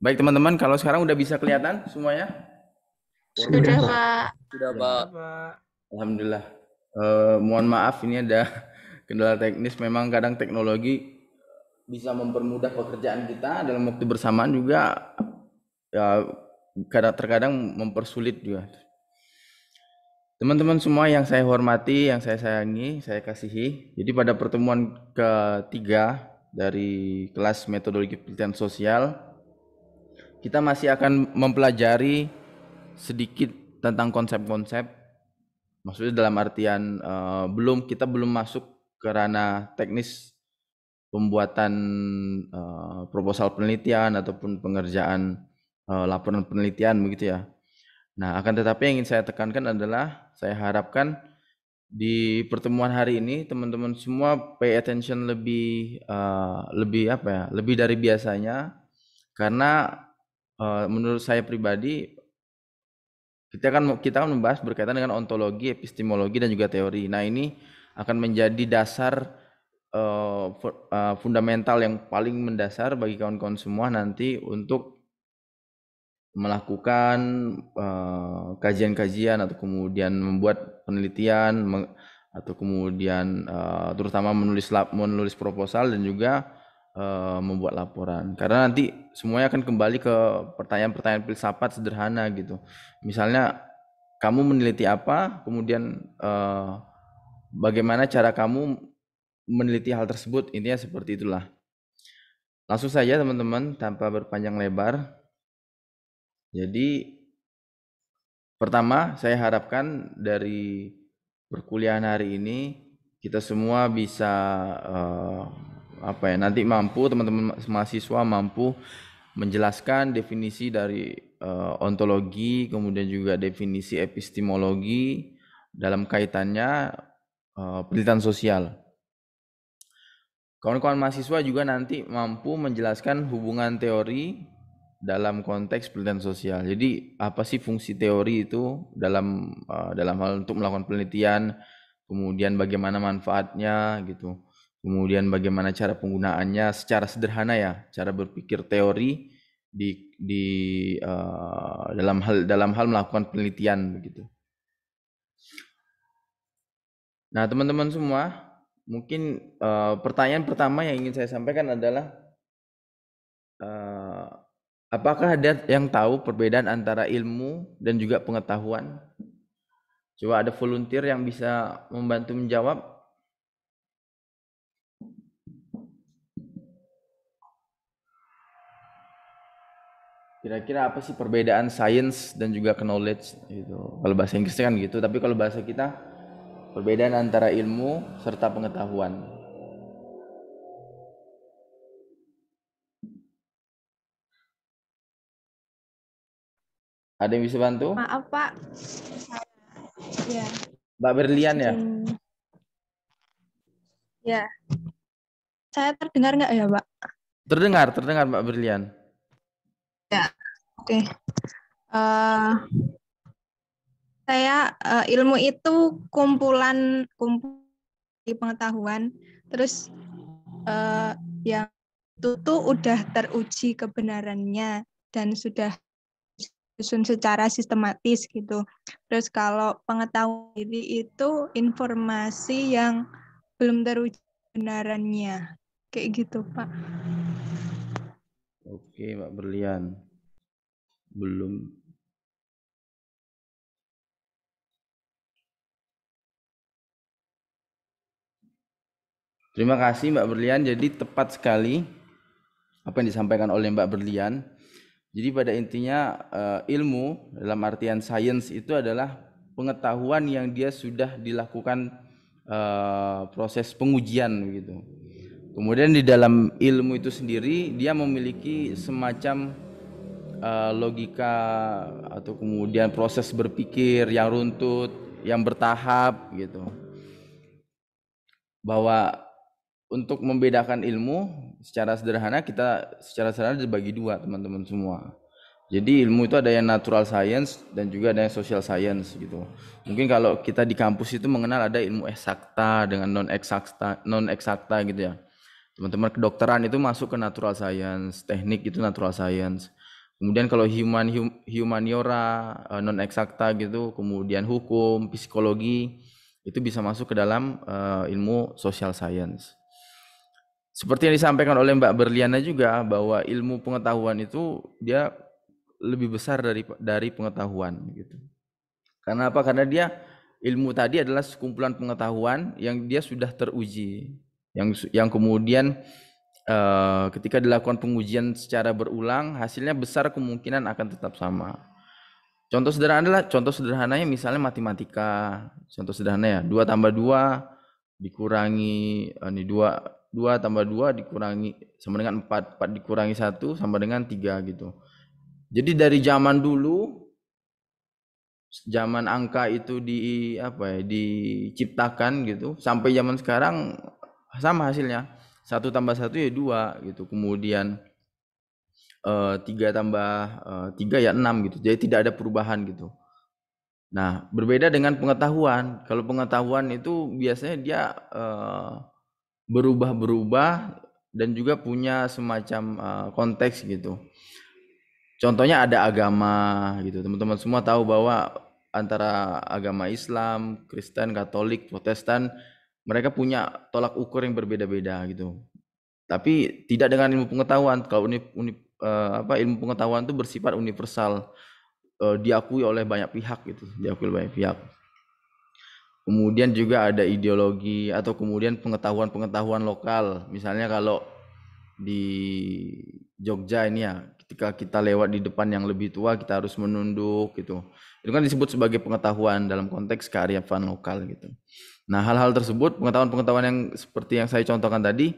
Baik teman-teman, kalau sekarang udah bisa kelihatan semuanya? Sudah, sudah Pak. Sudah, Pak. Alhamdulillah. Uh, mohon maaf ini ada kendala teknis. Memang kadang teknologi bisa mempermudah pekerjaan kita dalam waktu bersamaan juga ya kadang terkadang mempersulit juga. Teman-teman semua yang saya hormati, yang saya sayangi, saya kasihi. Jadi pada pertemuan ketiga dari kelas metodologi penelitian sosial, kita masih akan mempelajari sedikit tentang konsep-konsep. Maksudnya dalam artian uh, belum kita belum masuk ke ranah teknis pembuatan uh, proposal penelitian ataupun pengerjaan uh, laporan penelitian begitu ya. Nah, akan tetapi yang ingin saya tekankan adalah saya harapkan di pertemuan hari ini teman-teman semua pay attention lebih uh, lebih apa ya? lebih dari biasanya karena menurut saya pribadi kita kan kita akan membahas berkaitan dengan ontologi, epistemologi dan juga teori. Nah, ini akan menjadi dasar uh, fundamental yang paling mendasar bagi kawan-kawan semua nanti untuk melakukan kajian-kajian uh, atau kemudian membuat penelitian atau kemudian uh, terutama menulis lab, menulis proposal dan juga Eh, membuat laporan karena nanti semuanya akan kembali ke pertanyaan-pertanyaan filsafat sederhana gitu misalnya kamu meneliti apa kemudian uh, bagaimana cara kamu meneliti hal tersebut intinya seperti itulah langsung saja teman-teman tanpa berpanjang lebar jadi pertama saya harapkan dari perkuliahan hari ini kita semua bisa uh, apa ya nanti mampu teman-teman mahasiswa mampu menjelaskan definisi dari uh, ontologi kemudian juga definisi epistemologi dalam kaitannya uh, penelitian sosial. Kawan-kawan mahasiswa juga nanti mampu menjelaskan hubungan teori dalam konteks penelitian sosial. Jadi apa sih fungsi teori itu dalam uh, dalam hal untuk melakukan penelitian, kemudian bagaimana manfaatnya gitu. Kemudian bagaimana cara penggunaannya secara sederhana ya, cara berpikir teori di di uh, dalam hal dalam hal melakukan penelitian begitu. Nah, teman-teman semua, mungkin uh, pertanyaan pertama yang ingin saya sampaikan adalah uh, apakah ada yang tahu perbedaan antara ilmu dan juga pengetahuan? Coba ada volunteer yang bisa membantu menjawab Kira-kira apa sih perbedaan science dan juga knowledge gitu. Kalau bahasa Inggrisnya kan gitu, tapi kalau bahasa kita perbedaan antara ilmu serta pengetahuan. Ada yang bisa bantu? Maaf, Pak. Ya. Mbak Berlian ya? Ya. Saya terdengar nggak ya, Pak? Terdengar, terdengar Mbak Berlian. Ya, oke. Okay. Uh, eh, saya uh, ilmu itu kumpulan kumpulan pengetahuan, terus uh, yang itu tuh udah teruji kebenarannya dan sudah disusun secara sistematis gitu. Terus kalau pengetahuan diri itu informasi yang belum teruji kebenarannya, kayak gitu Pak. Oke, Mbak Berlian. Belum. Terima kasih Mbak Berlian. Jadi tepat sekali apa yang disampaikan oleh Mbak Berlian. Jadi pada intinya eh, ilmu dalam artian sains itu adalah pengetahuan yang dia sudah dilakukan eh, proses pengujian gitu. Kemudian di dalam ilmu itu sendiri dia memiliki semacam uh, logika atau kemudian proses berpikir yang runtut, yang bertahap gitu. Bahwa untuk membedakan ilmu secara sederhana kita secara sederhana dibagi dua teman-teman semua. Jadi ilmu itu ada yang natural science dan juga ada yang social science gitu. Mungkin kalau kita di kampus itu mengenal ada ilmu eksakta dengan non eksakta non eksakta gitu ya teman-teman kedokteran itu masuk ke natural science teknik itu natural science kemudian kalau human humaniora eh, non eksakta gitu kemudian hukum psikologi itu bisa masuk ke dalam uh, ilmu social science seperti yang disampaikan oleh Mbak Berliana juga bahwa ilmu pengetahuan itu dia lebih besar dari dari pengetahuan gitu karena apa karena dia ilmu tadi adalah sekumpulan pengetahuan yang dia sudah teruji yang yang kemudian uh, ketika dilakukan pengujian secara berulang hasilnya besar kemungkinan akan tetap sama. Contoh sederhana adalah contoh sederhananya misalnya matematika. Contoh sederhana ya, dua tambah dua dikurangi eh, ini dua dua tambah dua dikurangi sama dengan empat empat dikurangi satu sama dengan tiga gitu. Jadi dari zaman dulu zaman angka itu di apa ya diciptakan gitu sampai zaman sekarang sama hasilnya satu tambah satu ya dua gitu kemudian eh, tiga tambah eh, tiga ya enam gitu jadi tidak ada perubahan gitu nah berbeda dengan pengetahuan kalau pengetahuan itu biasanya dia eh, berubah-berubah dan juga punya semacam konteks gitu contohnya ada agama gitu teman-teman semua tahu bahwa antara agama Islam, Kristen, Katolik, Protestan mereka punya tolak ukur yang berbeda-beda gitu. Tapi tidak dengan ilmu pengetahuan. Kalau unip, uni, uh, eh, apa ilmu pengetahuan itu bersifat universal, uh, diakui oleh banyak pihak gitu, diakui oleh banyak pihak. Kemudian juga ada ideologi atau kemudian pengetahuan-pengetahuan lokal. Misalnya kalau di Jogja ini ya, ketika kita lewat di depan yang lebih tua kita harus menunduk gitu. Itu kan disebut sebagai pengetahuan dalam konteks kearifan lokal gitu. Nah, hal-hal tersebut, pengetahuan-pengetahuan yang seperti yang saya contohkan tadi,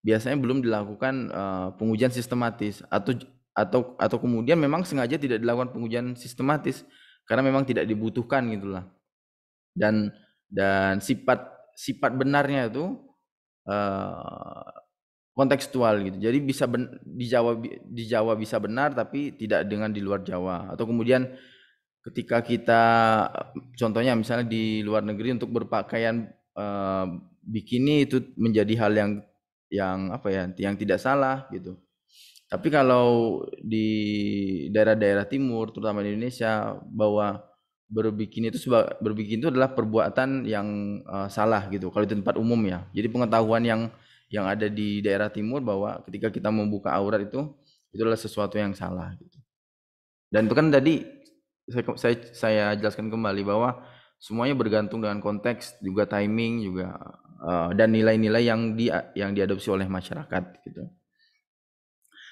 biasanya belum dilakukan uh, pengujian sistematis atau atau atau kemudian memang sengaja tidak dilakukan pengujian sistematis karena memang tidak dibutuhkan gitulah. Dan dan sifat sifat benarnya itu uh, kontekstual gitu. Jadi bisa ben, di Jawa di Jawa bisa benar tapi tidak dengan di luar Jawa atau kemudian ketika kita contohnya misalnya di luar negeri untuk berpakaian eh, bikini itu menjadi hal yang yang apa ya yang tidak salah gitu tapi kalau di daerah-daerah timur terutama di Indonesia bahwa berbikini itu berbikini itu adalah perbuatan yang uh, salah gitu kalau di tempat umum ya jadi pengetahuan yang yang ada di daerah timur bahwa ketika kita membuka aurat itu itu adalah sesuatu yang salah gitu dan itu kan tadi saya, saya saya jelaskan kembali bahwa semuanya bergantung dengan konteks juga timing juga uh, dan nilai-nilai yang di yang diadopsi oleh masyarakat gitu.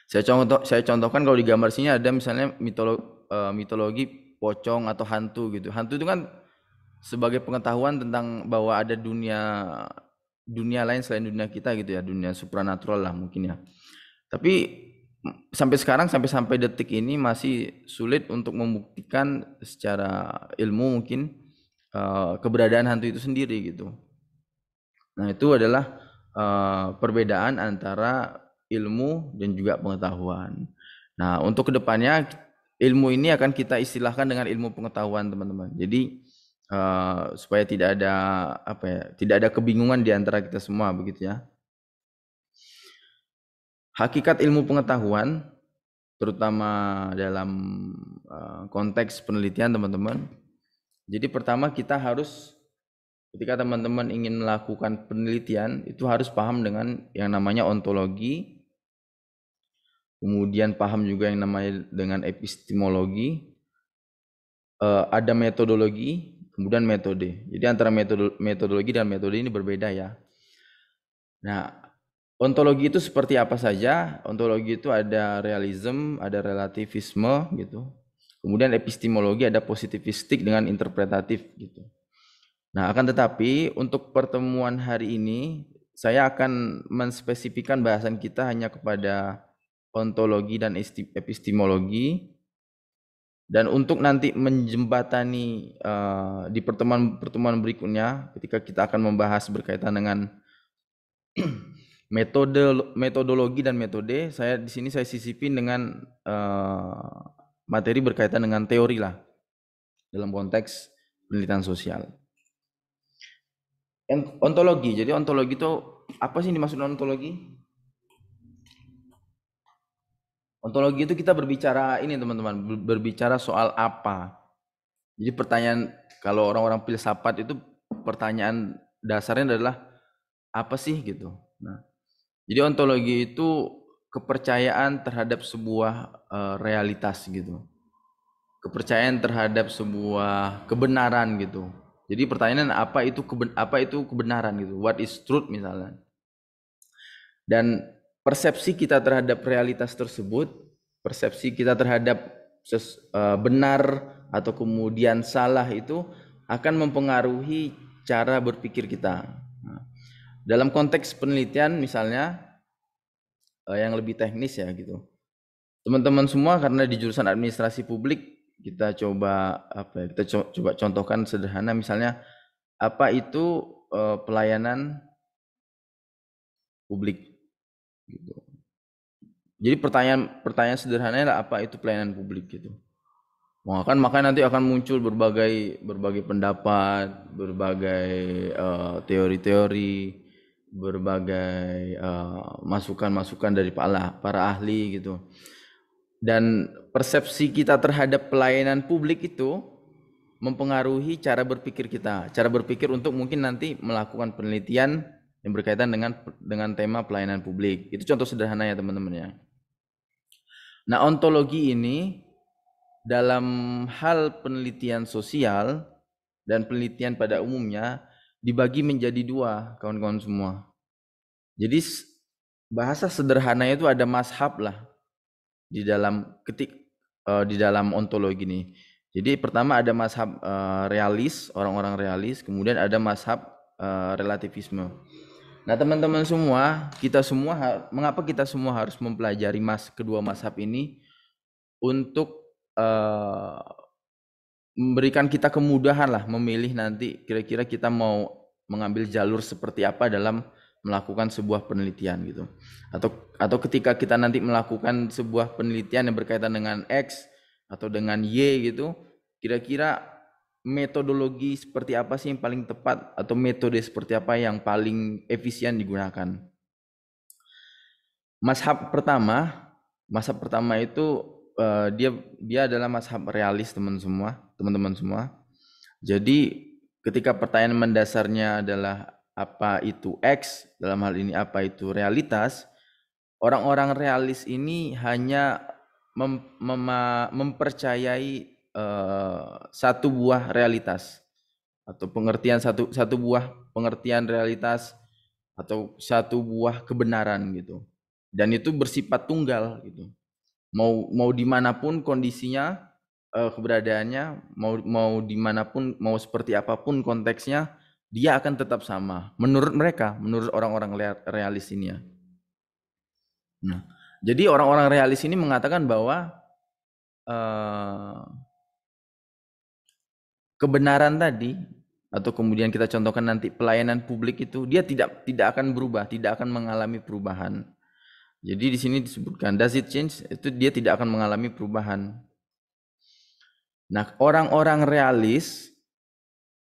Saya contoh saya contohkan kalau di gambar sini ada misalnya mitolo, uh, mitologi pocong atau hantu gitu. Hantu itu kan sebagai pengetahuan tentang bahwa ada dunia dunia lain selain dunia kita gitu ya, dunia supranatural lah mungkin ya. Tapi sampai sekarang sampai sampai detik ini masih sulit untuk membuktikan secara ilmu mungkin uh, keberadaan hantu itu sendiri gitu. Nah itu adalah uh, perbedaan antara ilmu dan juga pengetahuan. Nah untuk kedepannya ilmu ini akan kita istilahkan dengan ilmu pengetahuan teman-teman. Jadi uh, supaya tidak ada apa ya tidak ada kebingungan diantara kita semua begitu ya. Hakikat ilmu pengetahuan, terutama dalam eh, konteks penelitian teman-teman. Jadi pertama kita harus ketika teman-teman ingin melakukan penelitian itu harus paham dengan yang namanya ontologi, kemudian paham juga yang namanya dengan epistemologi, eh, ada metodologi, kemudian metode. Jadi antara metodologi dan metode ini berbeda ya. Nah, ontologi itu seperti apa saja? Ontologi itu ada realisme, ada relativisme gitu. Kemudian epistemologi ada positivistik dengan interpretatif gitu. Nah, akan tetapi untuk pertemuan hari ini saya akan menspesifikkan bahasan kita hanya kepada ontologi dan epistemologi dan untuk nanti menjembatani uh, di pertemuan-pertemuan berikutnya ketika kita akan membahas berkaitan dengan metode metodologi dan metode saya di sini saya sisipin dengan uh, materi berkaitan dengan teori lah dalam konteks penelitian sosial. Ontologi. Jadi ontologi itu apa sih yang dimaksud ontologi? Ontologi itu kita berbicara ini teman-teman, berbicara soal apa. Jadi pertanyaan kalau orang-orang filsafat itu pertanyaan dasarnya adalah apa sih gitu. Nah, jadi ontologi itu kepercayaan terhadap sebuah uh, realitas gitu. Kepercayaan terhadap sebuah kebenaran gitu. Jadi pertanyaan apa itu keben apa itu kebenaran gitu. What is truth misalnya. Dan persepsi kita terhadap realitas tersebut, persepsi kita terhadap ses, uh, benar atau kemudian salah itu akan mempengaruhi cara berpikir kita. Dalam konteks penelitian misalnya uh, yang lebih teknis ya gitu. Teman-teman semua karena di jurusan administrasi publik kita coba apa ya, kita co coba contohkan sederhana misalnya apa itu uh, pelayanan publik gitu. Jadi pertanyaan pertanyaan sederhananya adalah apa itu pelayanan publik gitu. Kan maka nanti akan muncul berbagai berbagai pendapat, berbagai eh, teori-teori. Uh, teori -teori berbagai eh, masukan-masukan uh, dari para para ahli gitu. Dan persepsi kita terhadap pelayanan publik itu mempengaruhi cara berpikir kita, cara berpikir untuk mungkin nanti melakukan penelitian yang berkaitan dengan dengan tema pelayanan publik. Itu contoh sederhana ya teman-teman ya. Nah, ontologi ini dalam hal penelitian sosial dan penelitian pada umumnya dibagi menjadi dua kawan-kawan semua. Jadi bahasa sederhananya itu ada mashab lah di dalam ketik uh, di dalam ontologi ini. Jadi pertama ada mashab uh, realis, orang-orang realis, kemudian ada mashab uh, relativisme. Nah, teman-teman semua, kita semua mengapa kita semua harus mempelajari mas kedua mashab ini untuk uh, memberikan kita kemudahan lah memilih nanti kira-kira kita mau mengambil jalur seperti apa dalam melakukan sebuah penelitian gitu atau atau ketika kita nanti melakukan sebuah penelitian yang berkaitan dengan X atau dengan Y gitu kira-kira metodologi seperti apa sih yang paling tepat atau metode seperti apa yang paling efisien digunakan Mashab pertama mashab pertama itu eh, dia dia adalah mashab realis teman semua teman-teman semua. Jadi ketika pertanyaan mendasarnya adalah apa itu X, dalam hal ini apa itu realitas, orang-orang realis ini hanya mem mem mempercayai uh, satu buah realitas atau pengertian satu satu buah pengertian realitas atau satu buah kebenaran gitu dan itu bersifat tunggal gitu mau mau dimanapun kondisinya uh, keberadaannya mau mau dimanapun mau seperti apapun konteksnya dia akan tetap sama menurut mereka menurut orang-orang realis ini ya nah jadi orang-orang realis ini mengatakan bahwa uh, kebenaran tadi atau kemudian kita contohkan nanti pelayanan publik itu dia tidak tidak akan berubah tidak akan mengalami perubahan jadi di sini disebutkan does it change itu dia tidak akan mengalami perubahan Nah, orang-orang realis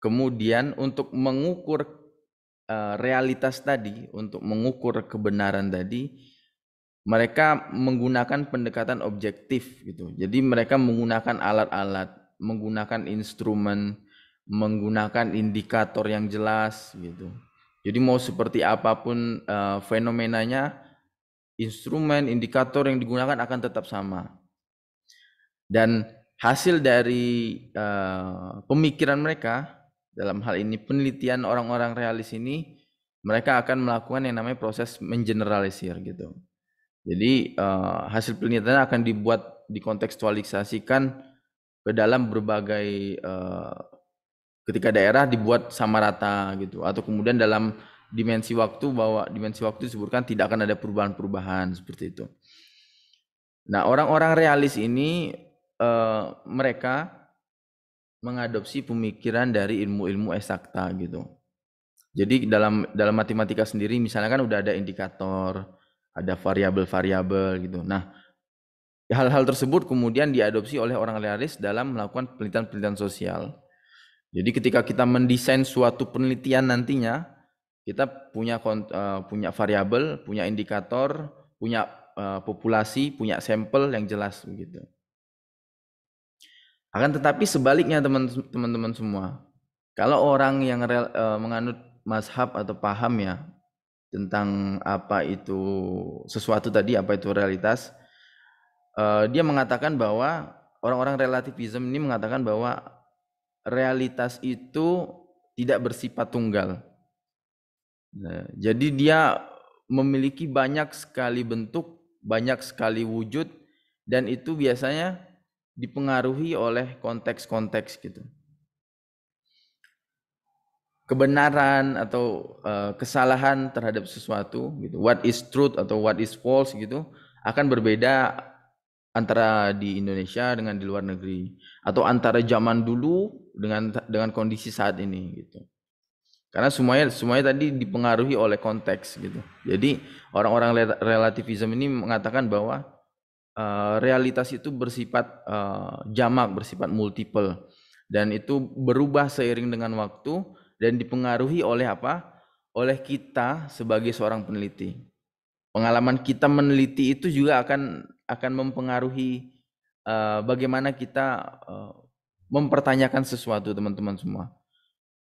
kemudian untuk mengukur eh, realitas tadi, untuk mengukur kebenaran tadi, mereka menggunakan pendekatan objektif gitu. Jadi mereka menggunakan alat-alat, menggunakan instrumen, menggunakan indikator yang jelas gitu. Jadi mau seperti apapun uh, fenomenanya, instrumen, indikator yang digunakan akan tetap sama. Dan hasil dari uh, pemikiran mereka dalam hal ini penelitian orang-orang realis ini mereka akan melakukan yang namanya proses mengeneralisir gitu. Jadi uh, hasil penelitian akan dibuat dikontekstualisasikan ke dalam berbagai uh, ketika daerah dibuat sama rata gitu atau kemudian dalam dimensi waktu bahwa dimensi waktu disebutkan tidak akan ada perubahan-perubahan seperti itu. Nah, orang-orang realis ini uh, mereka mengadopsi pemikiran dari ilmu-ilmu eksakta gitu. Jadi dalam dalam matematika sendiri misalnya kan udah ada indikator, ada variabel-variabel gitu. Nah, hal-hal tersebut kemudian diadopsi oleh orang realis dalam melakukan penelitian-penelitian sosial. Jadi ketika kita mendesain suatu penelitian nantinya, kita punya uh, punya variabel, punya indikator, punya uh, populasi, punya sampel yang jelas begitu. Akan tetapi sebaliknya teman-teman semua, kalau orang yang rel, e, menganut mazhab atau paham ya tentang apa itu sesuatu tadi, apa itu realitas, e, dia mengatakan bahwa orang-orang relativism ini mengatakan bahwa realitas itu tidak bersifat tunggal. Nah, jadi dia memiliki banyak sekali bentuk, banyak sekali wujud dan itu biasanya dipengaruhi oleh konteks-konteks gitu. Kebenaran atau uh, kesalahan terhadap sesuatu gitu. What is truth atau what is false gitu akan berbeda antara di Indonesia dengan di luar negeri atau antara zaman dulu dengan dengan kondisi saat ini gitu. Karena semuanya semuanya tadi dipengaruhi oleh konteks gitu. Jadi orang-orang relativisme ini mengatakan bahwa Eh, realitas itu bersifat uh, jamak, bersifat multiple dan itu berubah seiring dengan waktu dan dipengaruhi oleh apa? Oleh kita sebagai seorang peneliti. Pengalaman kita meneliti itu juga akan akan mempengaruhi uh, bagaimana kita uh, mempertanyakan sesuatu teman-teman semua.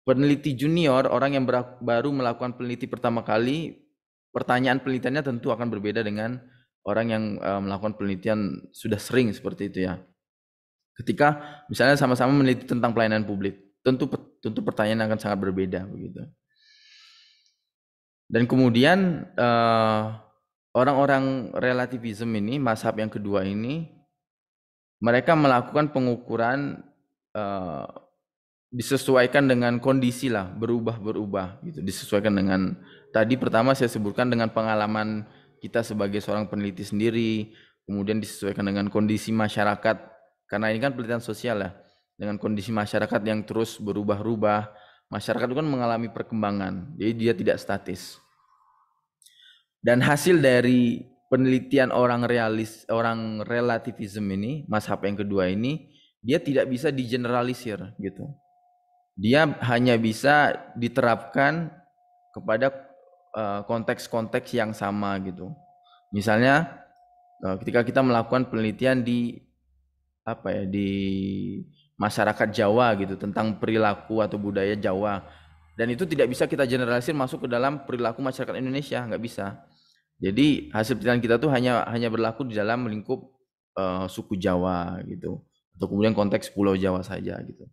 Peneliti junior, orang yang baru melakukan peneliti pertama kali, pertanyaan penelitiannya tentu akan berbeda dengan orang yang uh, melakukan penelitian sudah sering seperti itu ya. Ketika misalnya sama-sama meneliti tentang pelayanan publik, tentu tentu pertanyaan akan sangat berbeda begitu. Dan kemudian orang orang-orang relativisme ini, mazhab yang kedua ini, mereka melakukan pengukuran uh, disesuaikan dengan kondisi lah, berubah-berubah gitu, disesuaikan dengan tadi pertama saya sebutkan dengan pengalaman kita sebagai seorang peneliti sendiri, kemudian disesuaikan dengan kondisi masyarakat. Karena ini kan penelitian sosial ya, dengan kondisi masyarakat yang terus berubah-ubah, masyarakat itu kan mengalami perkembangan, jadi dia tidak statis. Dan hasil dari penelitian orang realis, orang relativism ini, mas HP yang kedua ini, dia tidak bisa digeneralisir gitu. Dia hanya bisa diterapkan kepada Eh, konteks-konteks yang sama gitu. Misalnya eh, ketika kita melakukan penelitian di apa ya di masyarakat Jawa gitu tentang perilaku atau budaya Jawa dan itu tidak bisa kita generalisir masuk ke dalam perilaku masyarakat Indonesia nggak bisa jadi hasil penelitian kita tuh hanya hanya berlaku di dalam lingkup uh, suku Jawa gitu atau kemudian konteks Pulau Jawa saja gitu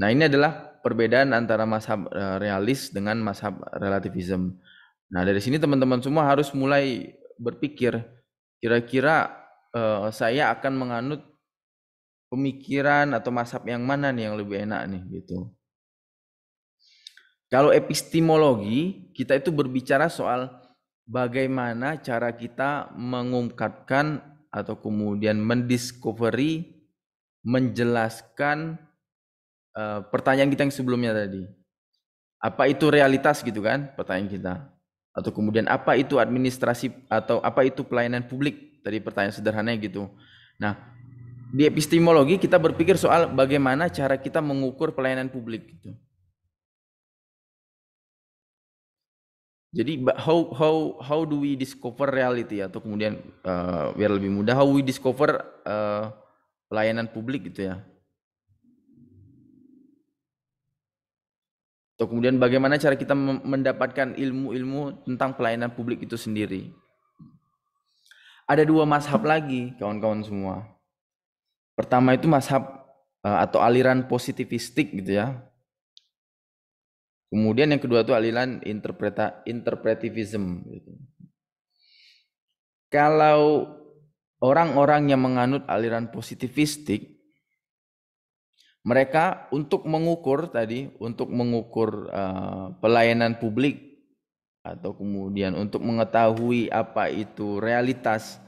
nah ini adalah perbedaan antara masyarakat realis dengan masyarakat relativism Nah, dari sini teman-teman semua harus mulai berpikir kira-kira uh, saya akan menganut pemikiran atau masab yang mana nih yang lebih enak nih gitu. Kalau epistemologi, kita itu berbicara soal bagaimana cara kita mengungkapkan atau kemudian mendiscovery, menjelaskan eh, pertanyaan kita yang sebelumnya tadi. Apa itu realitas gitu kan pertanyaan kita atau kemudian apa itu administrasi atau apa itu pelayanan publik tadi pertanyaan sederhananya gitu nah di epistemologi kita berpikir soal bagaimana cara kita mengukur pelayanan publik gitu jadi how how how do we discover reality atau kemudian uh, biar lebih mudah how we discover uh, pelayanan publik gitu ya Atau kemudian bagaimana cara kita mendapatkan ilmu-ilmu tentang pelayanan publik itu sendiri. Ada dua mazhab lagi, kawan-kawan semua. Pertama itu mazhab e, atau aliran positivistik gitu ya. Kemudian yang kedua itu aliran interpreta interpretivism gitu. Kalau orang-orang yang menganut aliran positivistik mereka untuk mengukur tadi, untuk mengukur uh, pelayanan publik atau kemudian untuk mengetahui apa itu realitas,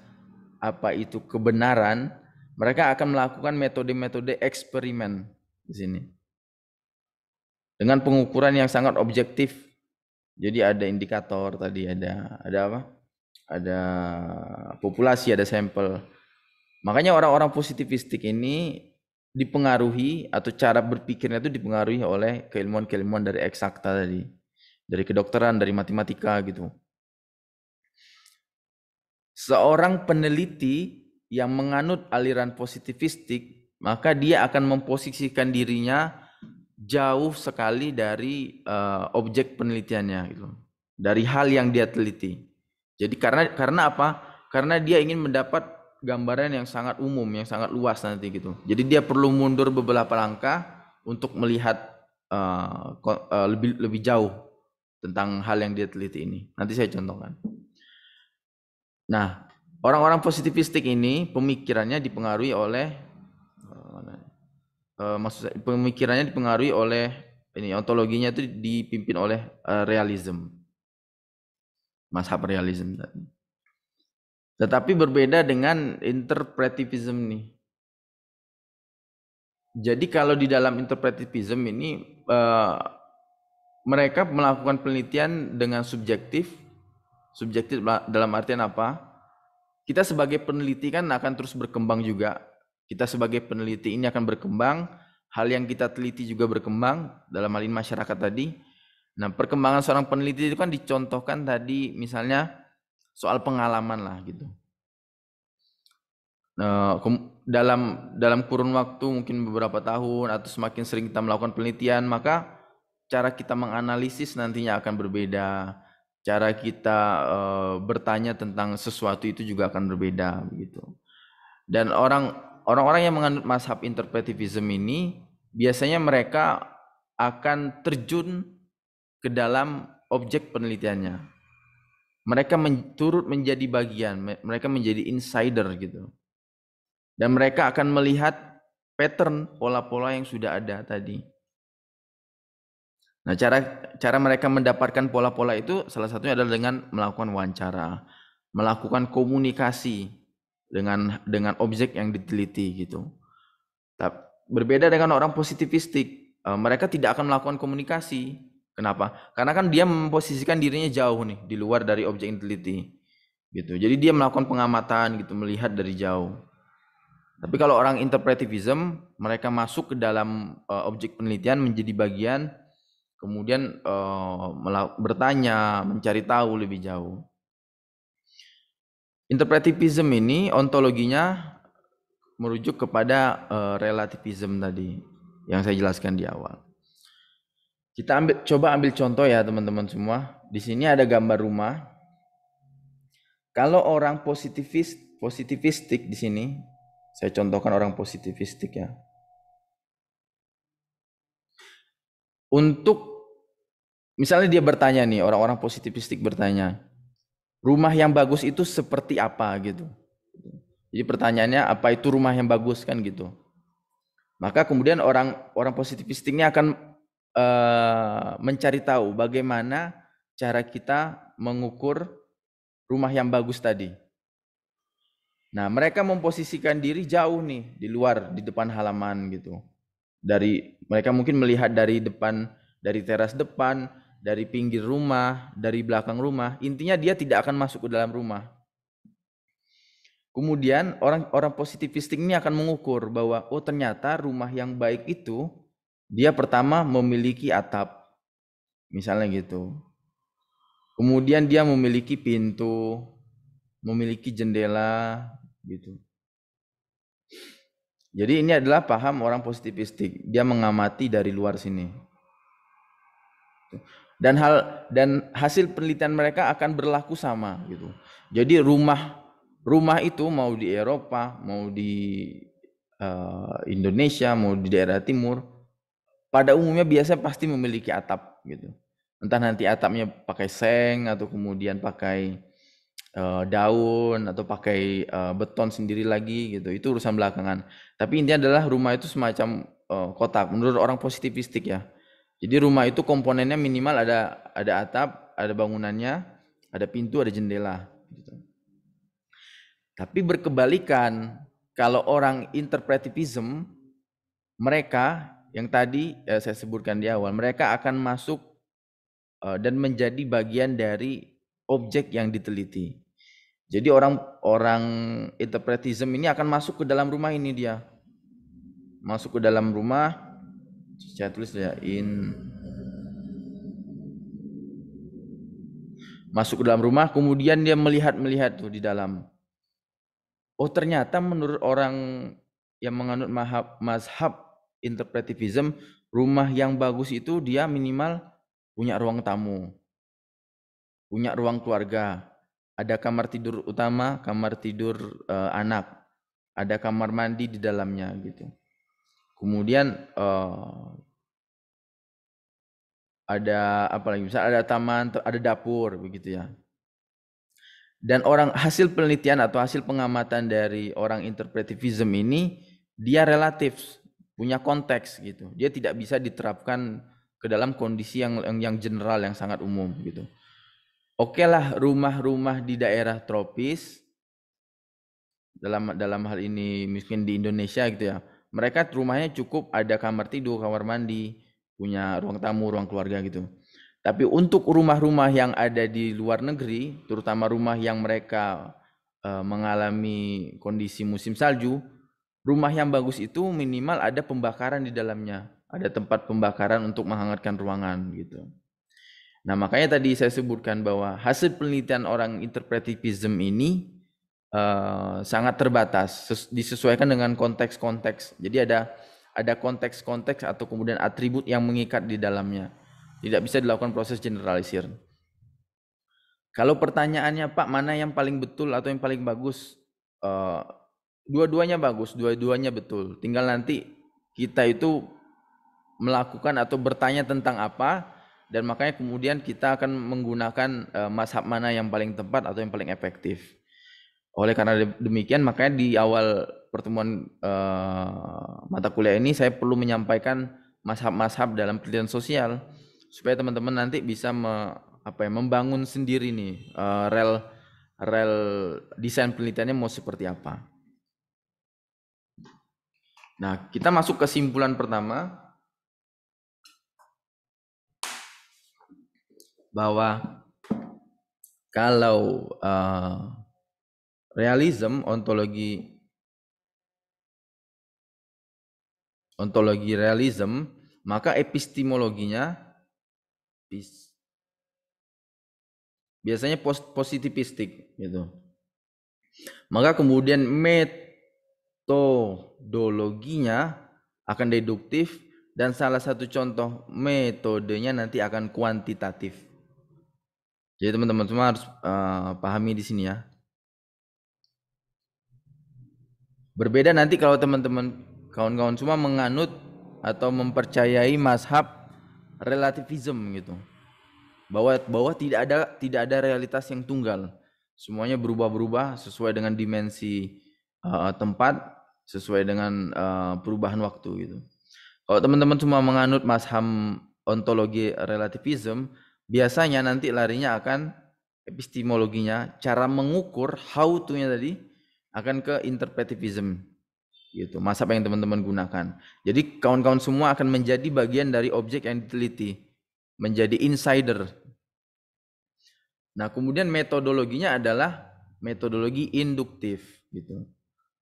apa itu kebenaran, mereka akan melakukan metode-metode eksperimen di sini. Dengan pengukuran yang sangat objektif. Jadi ada indikator tadi, ada ada apa? Ada populasi, ada sampel. Makanya orang-orang positivistik ini dipengaruhi atau cara berpikirnya itu dipengaruhi oleh keilmuan-keilmuan dari eksakta tadi, dari kedokteran, dari matematika gitu. Seorang peneliti yang menganut aliran positivistik, maka dia akan memposisikan dirinya jauh sekali dari uh, objek penelitiannya gitu. Dari hal yang dia teliti. Jadi karena karena apa? Karena dia ingin mendapat gambaran yang sangat umum, yang sangat luas nanti gitu. Jadi dia perlu mundur beberapa langkah untuk melihat uh, uh, lebih lebih jauh tentang hal yang dia teliti ini. Nanti saya contohkan. Nah, orang-orang positivistik ini pemikirannya dipengaruhi oleh uh, maksud saya, pemikirannya dipengaruhi oleh ini ontologinya itu dipimpin oleh uh, realism. Mashab realism tetapi berbeda dengan interpretivism nih. Jadi kalau di dalam interpretivism ini uh, mereka melakukan penelitian dengan subjektif. Subjektif dalam artian apa? Kita sebagai peneliti kan akan terus berkembang juga. Kita sebagai peneliti ini akan berkembang, hal yang kita teliti juga berkembang dalam hal ini masyarakat tadi. Nah, perkembangan seorang peneliti itu kan dicontohkan tadi misalnya soal pengalaman lah gitu. Nah, dalam dalam kurun waktu mungkin beberapa tahun atau semakin sering kita melakukan penelitian maka cara kita menganalisis nantinya akan berbeda cara kita e, bertanya tentang sesuatu itu juga akan berbeda begitu dan orang orang-orang yang menganut mazhab interpretivism ini biasanya mereka akan terjun ke dalam objek penelitiannya mereka men, turut menjadi bagian, mereka menjadi insider gitu. Dan mereka akan melihat pattern pola-pola yang sudah ada tadi. Nah, cara cara mereka mendapatkan pola-pola itu salah satunya adalah dengan melakukan wawancara, melakukan komunikasi dengan dengan objek yang diteliti gitu. Berbeda dengan orang positivistik, eh, mereka tidak akan melakukan komunikasi, Kenapa? Karena kan dia memposisikan dirinya jauh nih, di luar dari objek diteliti. Gitu. Jadi dia melakukan pengamatan gitu, melihat dari jauh. Tapi kalau orang interpretivism, mereka masuk ke dalam uh, objek penelitian menjadi bagian kemudian uh, bertanya, mencari tahu lebih jauh. Interpretivism ini ontologinya merujuk kepada uh, relativism tadi yang saya jelaskan di awal. Kita ambil coba ambil contoh ya teman-teman semua. Di sini ada gambar rumah. Kalau orang positivis positivistik di sini, saya contohkan orang positivistik ya. Untuk misalnya dia bertanya nih, orang-orang positivistik bertanya, rumah yang bagus itu seperti apa gitu. Jadi pertanyaannya apa itu rumah yang bagus kan gitu. Maka kemudian orang orang positivistiknya akan Eh, mencari tahu bagaimana cara kita mengukur rumah yang bagus tadi. Nah, mereka memposisikan diri jauh nih di luar, di depan halaman gitu. Dari mereka mungkin melihat dari depan, dari teras depan, dari pinggir rumah, dari belakang rumah. Intinya dia tidak akan masuk ke dalam rumah. Kemudian orang-orang positifistik ini akan mengukur bahwa oh ternyata rumah yang baik itu dia pertama memiliki atap, misalnya gitu. Kemudian dia memiliki pintu, memiliki jendela, gitu. Jadi ini adalah paham orang positivistik. Dia mengamati dari luar sini. Dan hal dan hasil penelitian mereka akan berlaku sama gitu. Jadi rumah rumah itu mau di Eropa, mau di eh, Indonesia, mau di daerah timur, pada umumnya biasanya pasti memiliki atap gitu. Entah nanti atapnya pakai seng atau kemudian pakai uh, daun atau pakai uh, beton sendiri lagi gitu. Itu urusan belakangan. Tapi intinya adalah rumah itu semacam uh, kotak menurut orang positivistik ya. Jadi rumah itu komponennya minimal ada ada atap, ada bangunannya, ada pintu, ada jendela gitu. Tapi berkebalikan kalau orang interpretivism mereka yang tadi eh, saya sebutkan di awal, mereka akan masuk eh, dan menjadi bagian dari objek yang diteliti. Jadi orang-orang interpretism ini akan masuk ke dalam rumah ini dia. Masuk ke dalam rumah, saya tulis ya in masuk ke dalam rumah kemudian dia melihat-melihat tuh di dalam oh ternyata menurut orang yang menganut mazhab interpretivism rumah yang bagus itu dia minimal punya ruang tamu, punya ruang keluarga, ada kamar tidur utama, kamar tidur uh, anak, ada kamar mandi di dalamnya gitu. Kemudian uh, ada apa lagi? misalnya ada taman, ada dapur begitu ya. Dan orang hasil penelitian atau hasil pengamatan dari orang interpretivism ini dia relatif punya konteks gitu. Dia tidak bisa diterapkan ke dalam kondisi yang yang general yang sangat umum gitu. Oke okay lah rumah-rumah di daerah tropis dalam dalam hal ini mungkin di Indonesia gitu ya. Mereka rumahnya cukup ada kamar tidur, kamar mandi, punya ruang tamu, ruang keluarga gitu. Tapi untuk rumah-rumah yang ada di luar negeri, terutama rumah yang mereka e, mengalami kondisi musim salju, rumah yang bagus itu minimal ada pembakaran di dalamnya, ada tempat pembakaran untuk menghangatkan ruangan gitu. Nah, makanya tadi saya sebutkan bahwa hasil penelitian orang interpretivism ini uh, sangat terbatas, disesuaikan dengan konteks-konteks. Jadi ada ada konteks-konteks atau kemudian atribut yang mengikat di dalamnya. Tidak bisa dilakukan proses generalisir. Kalau pertanyaannya Pak, mana yang paling betul atau yang paling bagus? Uh, dua-duanya bagus, dua-duanya betul. Tinggal nanti kita itu melakukan atau bertanya tentang apa dan makanya kemudian kita akan menggunakan uh, mazhab mana yang paling tepat atau yang paling efektif. Oleh karena demikian makanya di awal pertemuan uh, mata kuliah ini saya perlu menyampaikan mazhab-mazhab dalam penelitian sosial supaya teman-teman nanti bisa me, apa ya membangun sendiri nih uh, rel rel desain penelitiannya mau seperti apa. Nah, kita masuk kesimpulan pertama bahwa kalau uh, realism ontologi ontologi realism maka epistemologinya biasanya positivistik gitu. Maka kemudian met metodologinya akan deduktif dan salah satu contoh metodenya nanti akan kuantitatif. Jadi teman-teman semua harus uh, pahami di sini ya. Berbeda nanti kalau teman-teman kawan-kawan semua menganut atau mempercayai mazhab relativism gitu. Bahwa bahwa tidak ada tidak ada realitas yang tunggal. Semuanya berubah-berubah sesuai dengan dimensi uh, tempat sesuai dengan uh, perubahan waktu gitu. Kalau teman-teman cuma menganut ham ontologi relativism, biasanya nanti larinya akan epistemologinya, cara mengukur how to-nya tadi akan ke interpretivism gitu Masa yang teman-teman gunakan jadi kawan-kawan semua akan menjadi bagian dari objek yang diteliti menjadi insider nah kemudian metodologinya adalah metodologi induktif gitu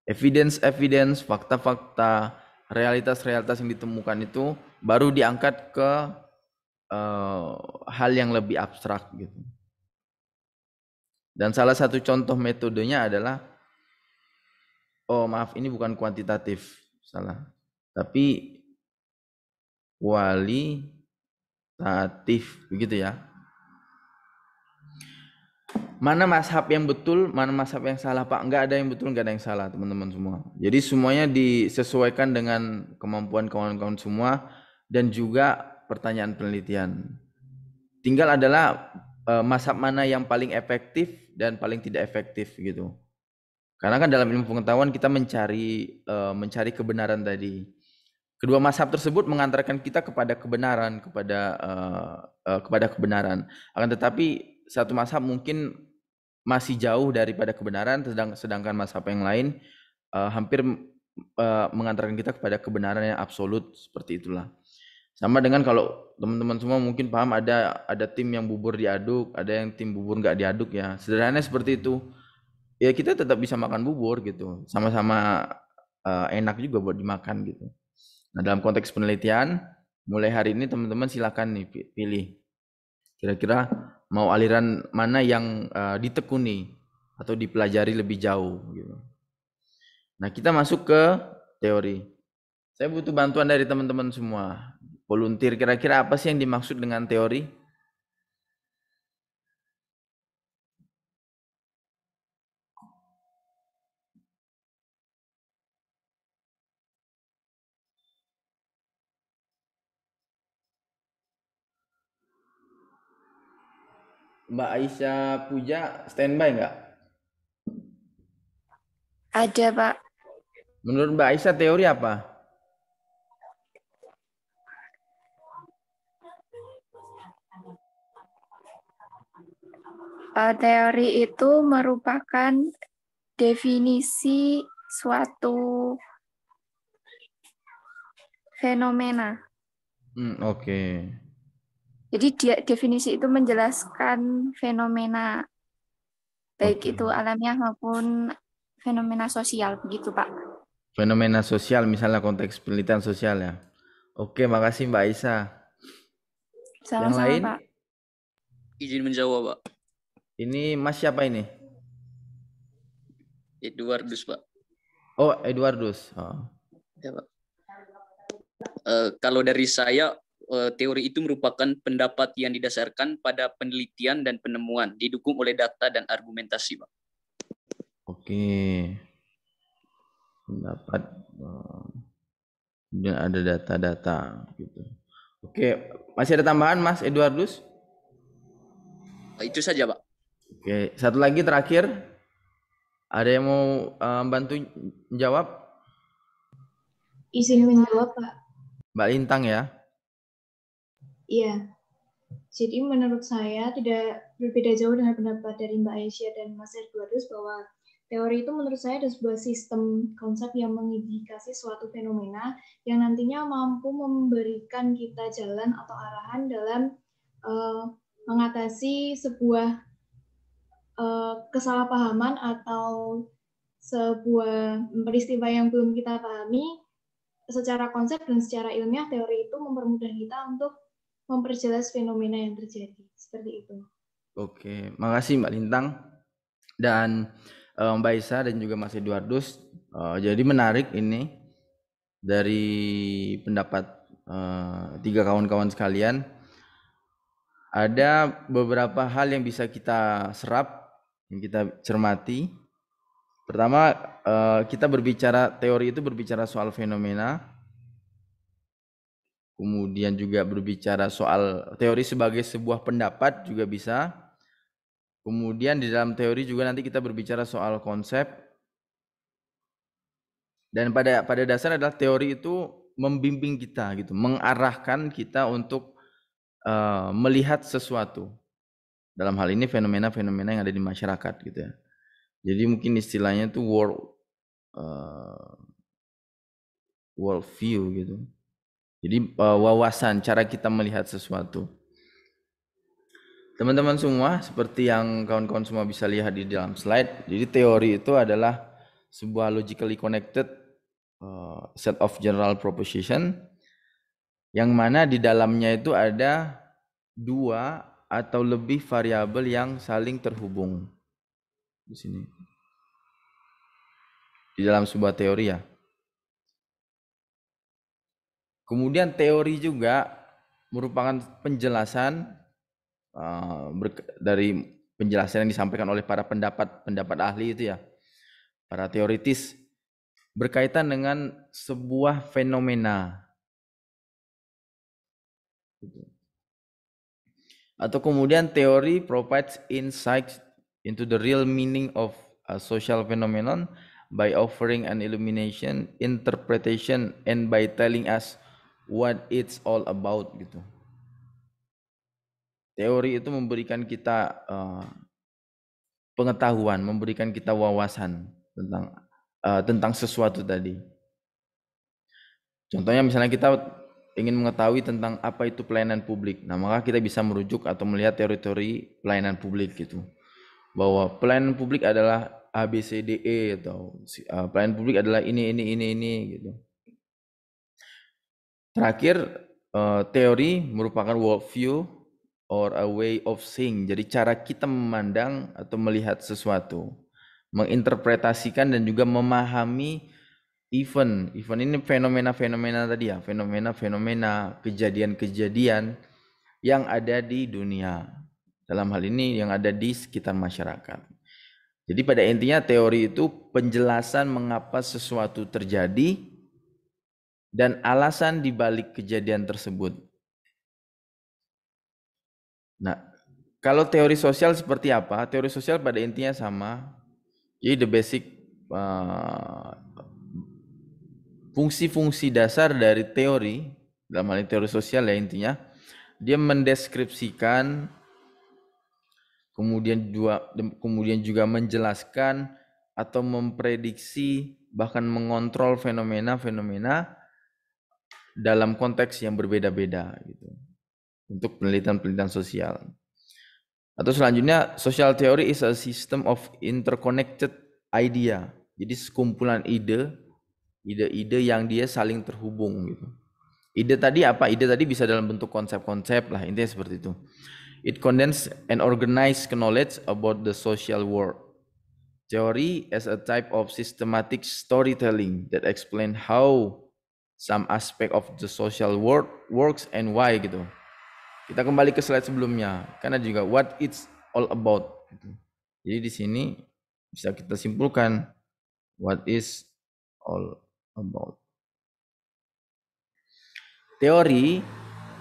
evidence-evidence, fakta-fakta, realitas-realitas yang ditemukan itu baru diangkat ke uh, hal yang lebih abstrak gitu. Dan salah satu contoh metodenya adalah oh maaf ini bukan kuantitatif, salah. Tapi kualitatif begitu ya mana mashab yang betul, mana mashab yang salah, Pak. Enggak ada yang betul, enggak ada yang salah, teman-teman semua. Jadi semuanya disesuaikan dengan kemampuan kawan-kawan semua dan juga pertanyaan penelitian. Tinggal adalah uh, e, mashab mana yang paling efektif dan paling tidak efektif gitu. Karena kan dalam ilmu pengetahuan kita mencari uh, mencari kebenaran tadi. Kedua mashab tersebut mengantarkan kita kepada kebenaran, kepada uh, uh, kepada kebenaran. Akan tetapi satu masa mungkin masih jauh daripada kebenaran sedang, sedangkan masa yang lain uh, hampir uh, mengantarkan kita kepada kebenaran yang absolut seperti itulah sama dengan kalau teman-teman semua mungkin paham ada ada tim yang bubur diaduk ada yang tim bubur nggak diaduk ya sederhananya seperti itu ya kita tetap bisa makan bubur gitu sama-sama uh, enak juga buat dimakan gitu nah dalam konteks penelitian mulai hari ini teman-teman silakan nih pilih Kira-kira mau aliran mana yang uh, ditekuni atau dipelajari lebih jauh gitu. Nah, kita masuk ke teori. Saya butuh bantuan dari teman-teman semua. Volunteer kira-kira apa sih yang dimaksud dengan teori? Mbak Aisyah Puja standby nggak? Ada, Pak. Menurut Mbak Aisyah teori apa? Eh, teori itu merupakan definisi suatu fenomena. Hmm, Oke. Okay. Jadi dia, definisi itu menjelaskan fenomena baik okay. itu alamiah maupun fenomena sosial begitu Pak. Fenomena sosial misalnya konteks penelitian sosial ya. Oke, makasih Mbak Isa. Sama-sama, Yang lain? Pak. Izin menjawab, Pak. Ini Mas siapa ini? Eduardus Pak. Oh, Eduardus. Oh. Ya, Pak. Uh, kalau dari saya Eh, teori itu merupakan pendapat yang didasarkan pada penelitian dan penemuan, didukung oleh data dan argumentasi, Pak. Oke. Pendapat dan eh, ada data-data gitu. Oke, masih ada tambahan Mas Eduardus? Itu saja, Pak. Oke, satu lagi terakhir. Ada yang mau uh, bantu jawab? Izin menjawab, Pak. Mbak Lintang ya. Iya. Jadi menurut saya tidak berbeda jauh dengan pendapat dari Mbak Aisyah dan Mas Edwardus bahwa teori itu menurut saya ada sebuah sistem konsep yang mengindikasi suatu fenomena yang nantinya mampu memberikan kita jalan atau arahan dalam uh, mengatasi sebuah uh, kesalahpahaman atau sebuah peristiwa yang belum kita pahami secara konsep dan secara ilmiah teori itu mempermudah kita untuk memperjelas fenomena yang terjadi. Seperti itu. Oke, makasih Mbak Lintang dan eh, Mbak Isa dan juga Mas Eduardus. Eh, jadi menarik ini dari pendapat eh, tiga kawan-kawan sekalian. Ada beberapa hal yang bisa kita serap, yang kita cermati. Pertama, kita berbicara teori itu berbicara soal fenomena. Kemudian juga berbicara soal teori sebagai sebuah pendapat juga bisa. Kemudian di dalam teori juga nanti kita berbicara soal konsep. Dan pada pada dasarnya adalah teori itu membimbing kita gitu, mengarahkan kita untuk uh, melihat sesuatu. Dalam hal ini fenomena-fenomena yang ada di masyarakat gitu ya. Jadi mungkin istilahnya itu world uh, world view gitu jadi eh, wawasan cara kita melihat sesuatu. Teman-teman semua, seperti yang kawan-kawan semua bisa lihat di dalam slide, jadi teori itu adalah sebuah logically connected eh, set of general proposition yang mana di dalamnya itu ada dua atau lebih variabel yang saling terhubung di sini di dalam sebuah teori ya. Kemudian teori juga merupakan penjelasan uh, dari penjelasan yang disampaikan oleh para pendapat-pendapat ahli itu ya. Para teoritis berkaitan dengan sebuah fenomena. Gitu. Atau kemudian teori provides insight into the real meaning of a social phenomenon by offering an illumination, interpretation, and by telling us what it's all about gitu. Teori itu memberikan kita uh, pengetahuan, memberikan kita wawasan tentang uh, tentang sesuatu tadi. Contohnya misalnya kita ingin mengetahui tentang apa itu pelayanan publik. Nah, maka kita bisa merujuk atau melihat teori-teori pelayanan publik gitu. Bahwa pelayanan publik adalah ABCDE atau uh, pelayanan publik adalah ini ini ini ini gitu. Terakhir, uh, teori merupakan worldview or a way of seeing. Jadi cara kita memandang atau melihat sesuatu, menginterpretasikan dan juga memahami event. Event ini fenomena-fenomena tadi ya, fenomena-fenomena, kejadian-kejadian yang ada di dunia. Dalam hal ini yang ada di sekitar masyarakat. Jadi pada intinya teori itu penjelasan mengapa sesuatu terjadi dan alasan dibalik kejadian tersebut. Nah, kalau teori sosial seperti apa? Teori sosial pada intinya sama. Jadi the basic eh, fungsi-fungsi uh, dasar dari teori dalam hal ini teori sosial ya intinya dia mendeskripsikan kemudian dua kemudian juga menjelaskan atau memprediksi bahkan mengontrol fenomena-fenomena dalam konteks yang berbeda-beda gitu untuk penelitian-penelitian sosial. Atau selanjutnya social theory is a system of interconnected idea. Jadi sekumpulan ide, ide-ide yang dia saling terhubung gitu. Ide tadi apa? Ide tadi bisa dalam bentuk konsep-konsep lah, intinya seperti itu. It condense and organize knowledge about the social world. Theory as a type of systematic storytelling that explain how some aspect of the social world works and why gitu. Kita kembali ke slide sebelumnya karena juga what it's all about. Gitu. Jadi di sini bisa kita simpulkan what is all about. Teori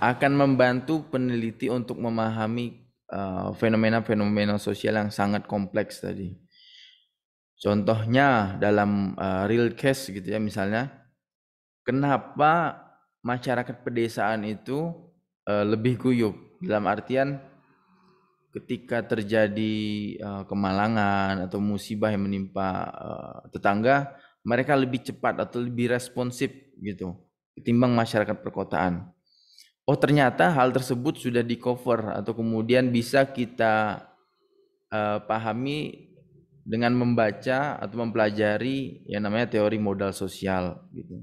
akan membantu peneliti untuk memahami uh, fenomena-fenomena uh, sosial yang sangat kompleks tadi. Contohnya dalam uh, real case gitu ya misalnya kenapa masyarakat pedesaan itu uh, lebih guyup dalam artian ketika terjadi uh, kemalangan atau musibah yang menimpa uh, tetangga mereka lebih cepat atau lebih responsif gitu ketimbang masyarakat perkotaan. Oh ternyata hal tersebut sudah di cover atau kemudian bisa kita uh, pahami dengan membaca atau mempelajari yang namanya teori modal sosial gitu.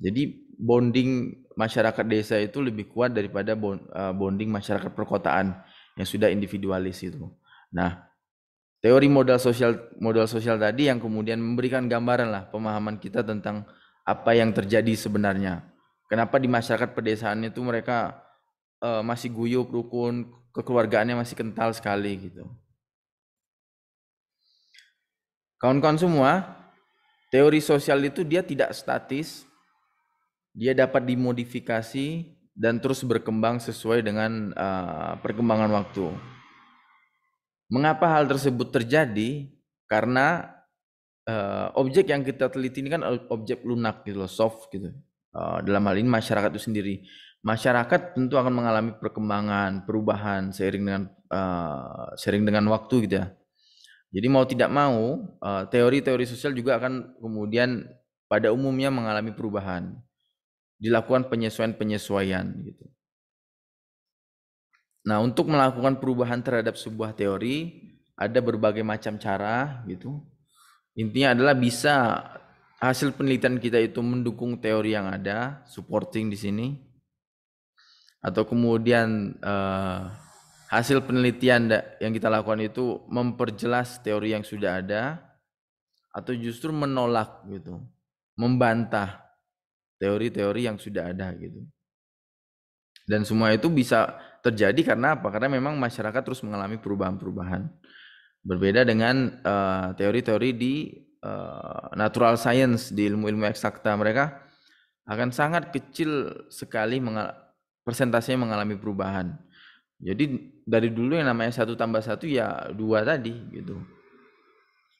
Jadi bonding masyarakat desa itu lebih kuat daripada eh, bonding masyarakat perkotaan yang sudah individualis itu. Nah, teori modal sosial modal sosial tadi yang kemudian memberikan gambaran lah pemahaman kita tentang apa yang terjadi sebenarnya. Kenapa di masyarakat pedesaan itu mereka uh, masih guyup rukun, kekeluargaannya masih kental sekali gitu. Kawan-kawan semua, teori sosial itu dia tidak statis, dia dapat dimodifikasi dan terus berkembang sesuai dengan uh, perkembangan waktu. Mengapa hal tersebut terjadi? Karena uh, objek yang kita teliti ini kan objek lunak gitu loh, soft gitu. Uh, dalam hal ini masyarakat itu sendiri. Masyarakat tentu akan mengalami perkembangan, perubahan seiring dengan uh, seiring dengan waktu gitu ya. Jadi mau tidak mau, teori-teori uh, sosial juga akan kemudian pada umumnya mengalami perubahan dilakukan penyesuaian-penyesuaian gitu. Nah, untuk melakukan perubahan terhadap sebuah teori ada berbagai macam cara gitu. Intinya adalah bisa hasil penelitian kita itu mendukung teori yang ada, supporting di sini. Atau kemudian eh, hasil penelitian yang kita lakukan itu memperjelas teori yang sudah ada atau justru menolak gitu, membantah teori-teori yang sudah ada gitu. Dan semua itu bisa terjadi karena apa? Karena memang masyarakat terus mengalami perubahan-perubahan. Berbeda dengan teori eh, teori-teori di uh, natural science di ilmu-ilmu eksakta mereka akan sangat kecil sekali mengal- persentasenya mengalami perubahan. Jadi dari dulu yang namanya satu tambah satu ya dua tadi gitu.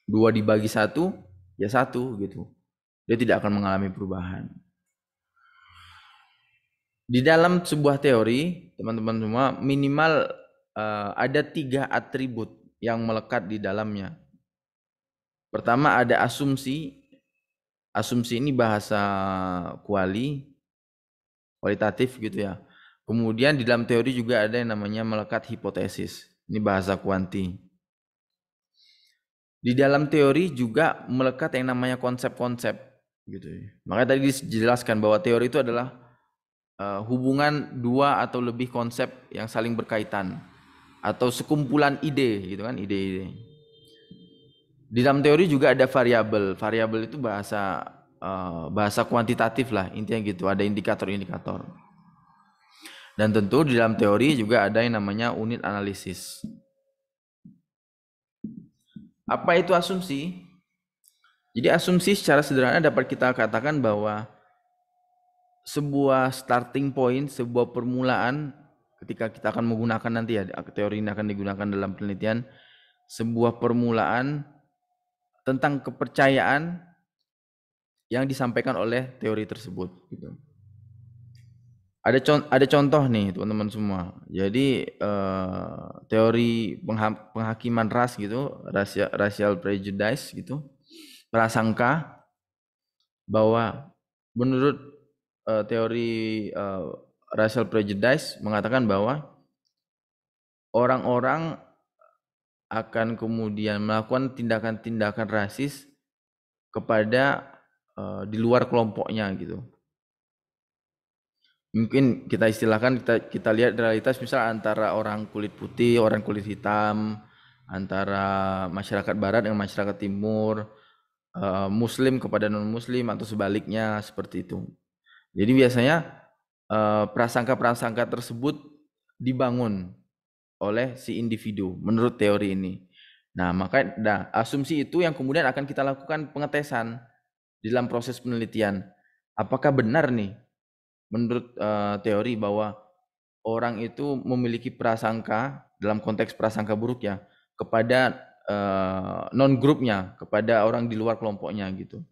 Dua dibagi satu ya satu gitu. Dia tidak akan mengalami perubahan di dalam sebuah teori teman-teman semua minimal uh, ada tiga atribut yang melekat di dalamnya pertama ada asumsi asumsi ini bahasa kuali kualitatif gitu ya kemudian di dalam teori juga ada yang namanya melekat hipotesis ini bahasa kuanti di dalam teori juga melekat yang namanya konsep-konsep gitu ya. makanya tadi dijelaskan bahwa teori itu adalah uh, hubungan dua atau lebih konsep yang saling berkaitan atau sekumpulan ide gitu kan ide-ide. Di dalam teori juga ada variabel. Variabel itu bahasa uh, bahasa kuantitatif lah intinya gitu. Ada indikator-indikator. Dan tentu di dalam teori juga ada yang namanya unit analisis. Apa itu asumsi? Jadi asumsi secara sederhana dapat kita katakan bahwa sebuah starting point, sebuah permulaan ketika kita akan menggunakan nanti ya teori ini akan digunakan dalam penelitian sebuah permulaan tentang kepercayaan yang disampaikan oleh teori tersebut gitu. Ada contoh, ada contoh nih teman-teman semua. Jadi eh, teori penghakiman ras gitu, racial, racial prejudice gitu, prasangka bahwa menurut uh, teori uh, racial prejudice mengatakan bahwa orang-orang akan kemudian melakukan tindakan-tindakan rasis kepada uh, di luar kelompoknya gitu. Mungkin kita istilahkan kita kita lihat realitas misal antara orang kulit putih, orang kulit hitam, antara masyarakat barat dengan masyarakat timur, uh, muslim kepada non muslim atau sebaliknya seperti itu. Jadi biasanya eh, prasangka-prasangka tersebut dibangun oleh si individu menurut teori ini. Nah, maka nah, asumsi itu yang kemudian akan kita lakukan pengetesan di dalam proses penelitian. Apakah benar nih menurut uh, teori bahwa orang itu memiliki prasangka dalam konteks prasangka buruk ya kepada uh, eh, non grupnya, kepada orang di luar kelompoknya gitu.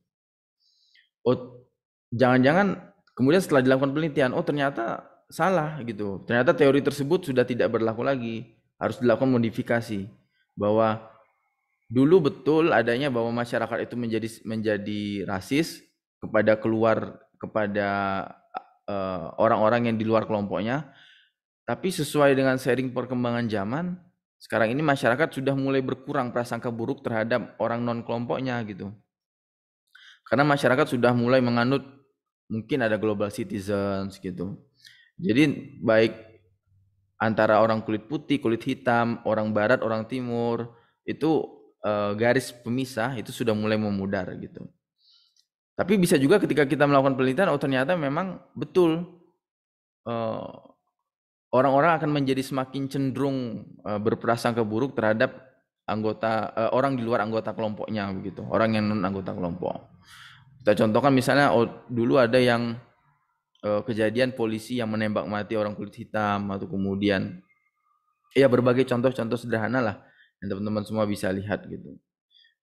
jangan-jangan Kemudian setelah dilakukan penelitian, oh ternyata salah gitu. Ternyata teori tersebut sudah tidak berlaku lagi. Harus dilakukan modifikasi bahwa dulu betul adanya bahwa masyarakat itu menjadi menjadi rasis kepada keluar kepada e, orang-orang uh, yang di luar kelompoknya. Tapi sesuai dengan sharing perkembangan zaman, sekarang ini masyarakat sudah mulai berkurang prasangka buruk terhadap orang non kelompoknya gitu. Karena masyarakat sudah mulai menganut mungkin ada global citizens gitu. Jadi baik antara orang kulit putih, kulit hitam, orang barat, orang timur itu eh, garis pemisah itu sudah mulai memudar gitu. Tapi bisa juga ketika kita melakukan penelitian oh ternyata memang betul orang eh, orang-orang akan menjadi semakin cenderung uh, berprasangka buruk terhadap anggota uh, orang di luar anggota kelompoknya begitu, orang yang non anggota kelompok. Kita contohkan misalnya oh, dulu ada yang eh, kejadian polisi yang menembak mati orang kulit hitam atau kemudian ya berbagai contoh-contoh sederhana lah yang teman-teman semua bisa lihat gitu.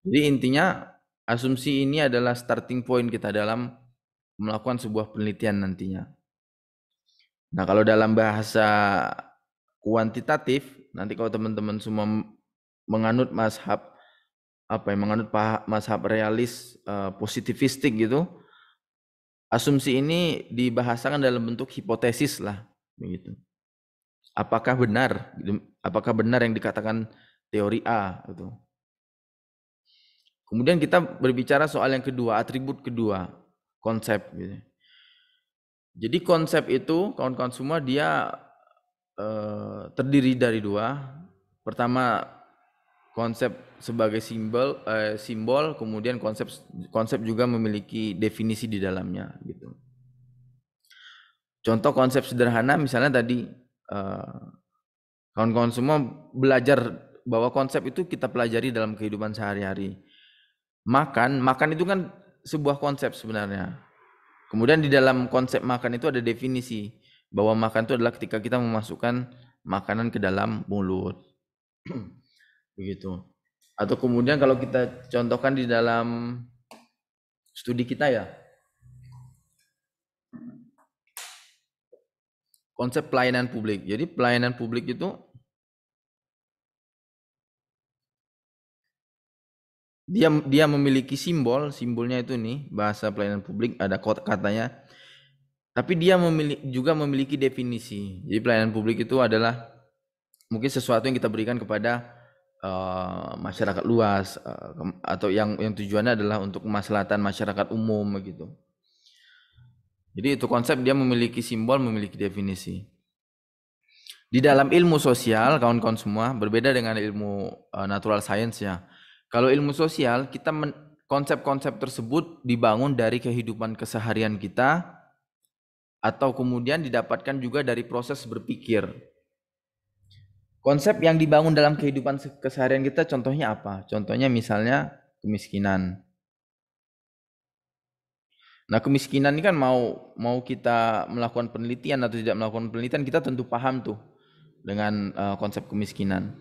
Jadi intinya asumsi ini adalah starting point kita dalam melakukan sebuah penelitian nantinya. Nah kalau dalam bahasa kuantitatif nanti kalau teman-teman semua menganut mazhab apa yang menganut mazhab realis uh, positivistik gitu asumsi ini dibahasakan dalam bentuk hipotesis lah begitu apakah benar gitu, apakah benar yang dikatakan teori A gitu kemudian kita berbicara soal yang kedua atribut kedua konsep gitu jadi konsep itu kawan-kawan semua dia uh, terdiri dari dua pertama konsep sebagai simbol eh, simbol kemudian konsep konsep juga memiliki definisi di dalamnya gitu. Contoh konsep sederhana misalnya tadi kawan eh, kawan-kawan semua belajar bahwa konsep itu kita pelajari dalam kehidupan sehari-hari. Makan, makan itu kan sebuah konsep sebenarnya. Kemudian di dalam konsep makan itu ada definisi bahwa makan itu adalah ketika kita memasukkan makanan ke dalam mulut. begitu atau kemudian kalau kita contohkan di dalam studi kita ya konsep pelayanan publik jadi pelayanan publik itu dia dia memiliki simbol simbolnya itu nih bahasa pelayanan publik ada katanya tapi dia memiliki, juga memiliki definisi jadi pelayanan publik itu adalah mungkin sesuatu yang kita berikan kepada Eh, masyarakat luas uh, atau yang yang tujuannya adalah untuk kemaslahatan masyarakat umum begitu. Jadi itu konsep dia memiliki simbol, memiliki definisi. Di dalam ilmu sosial, kawan-kawan semua, berbeda dengan ilmu uh, natural science ya. Kalau ilmu sosial, kita konsep-konsep tersebut dibangun dari kehidupan keseharian kita atau kemudian didapatkan juga dari proses berpikir Konsep yang dibangun dalam kehidupan keseharian kita contohnya apa? Contohnya misalnya kemiskinan. Nah, kemiskinan ini kan mau mau kita melakukan penelitian atau tidak melakukan penelitian, kita tentu paham tuh dengan uh, konsep kemiskinan.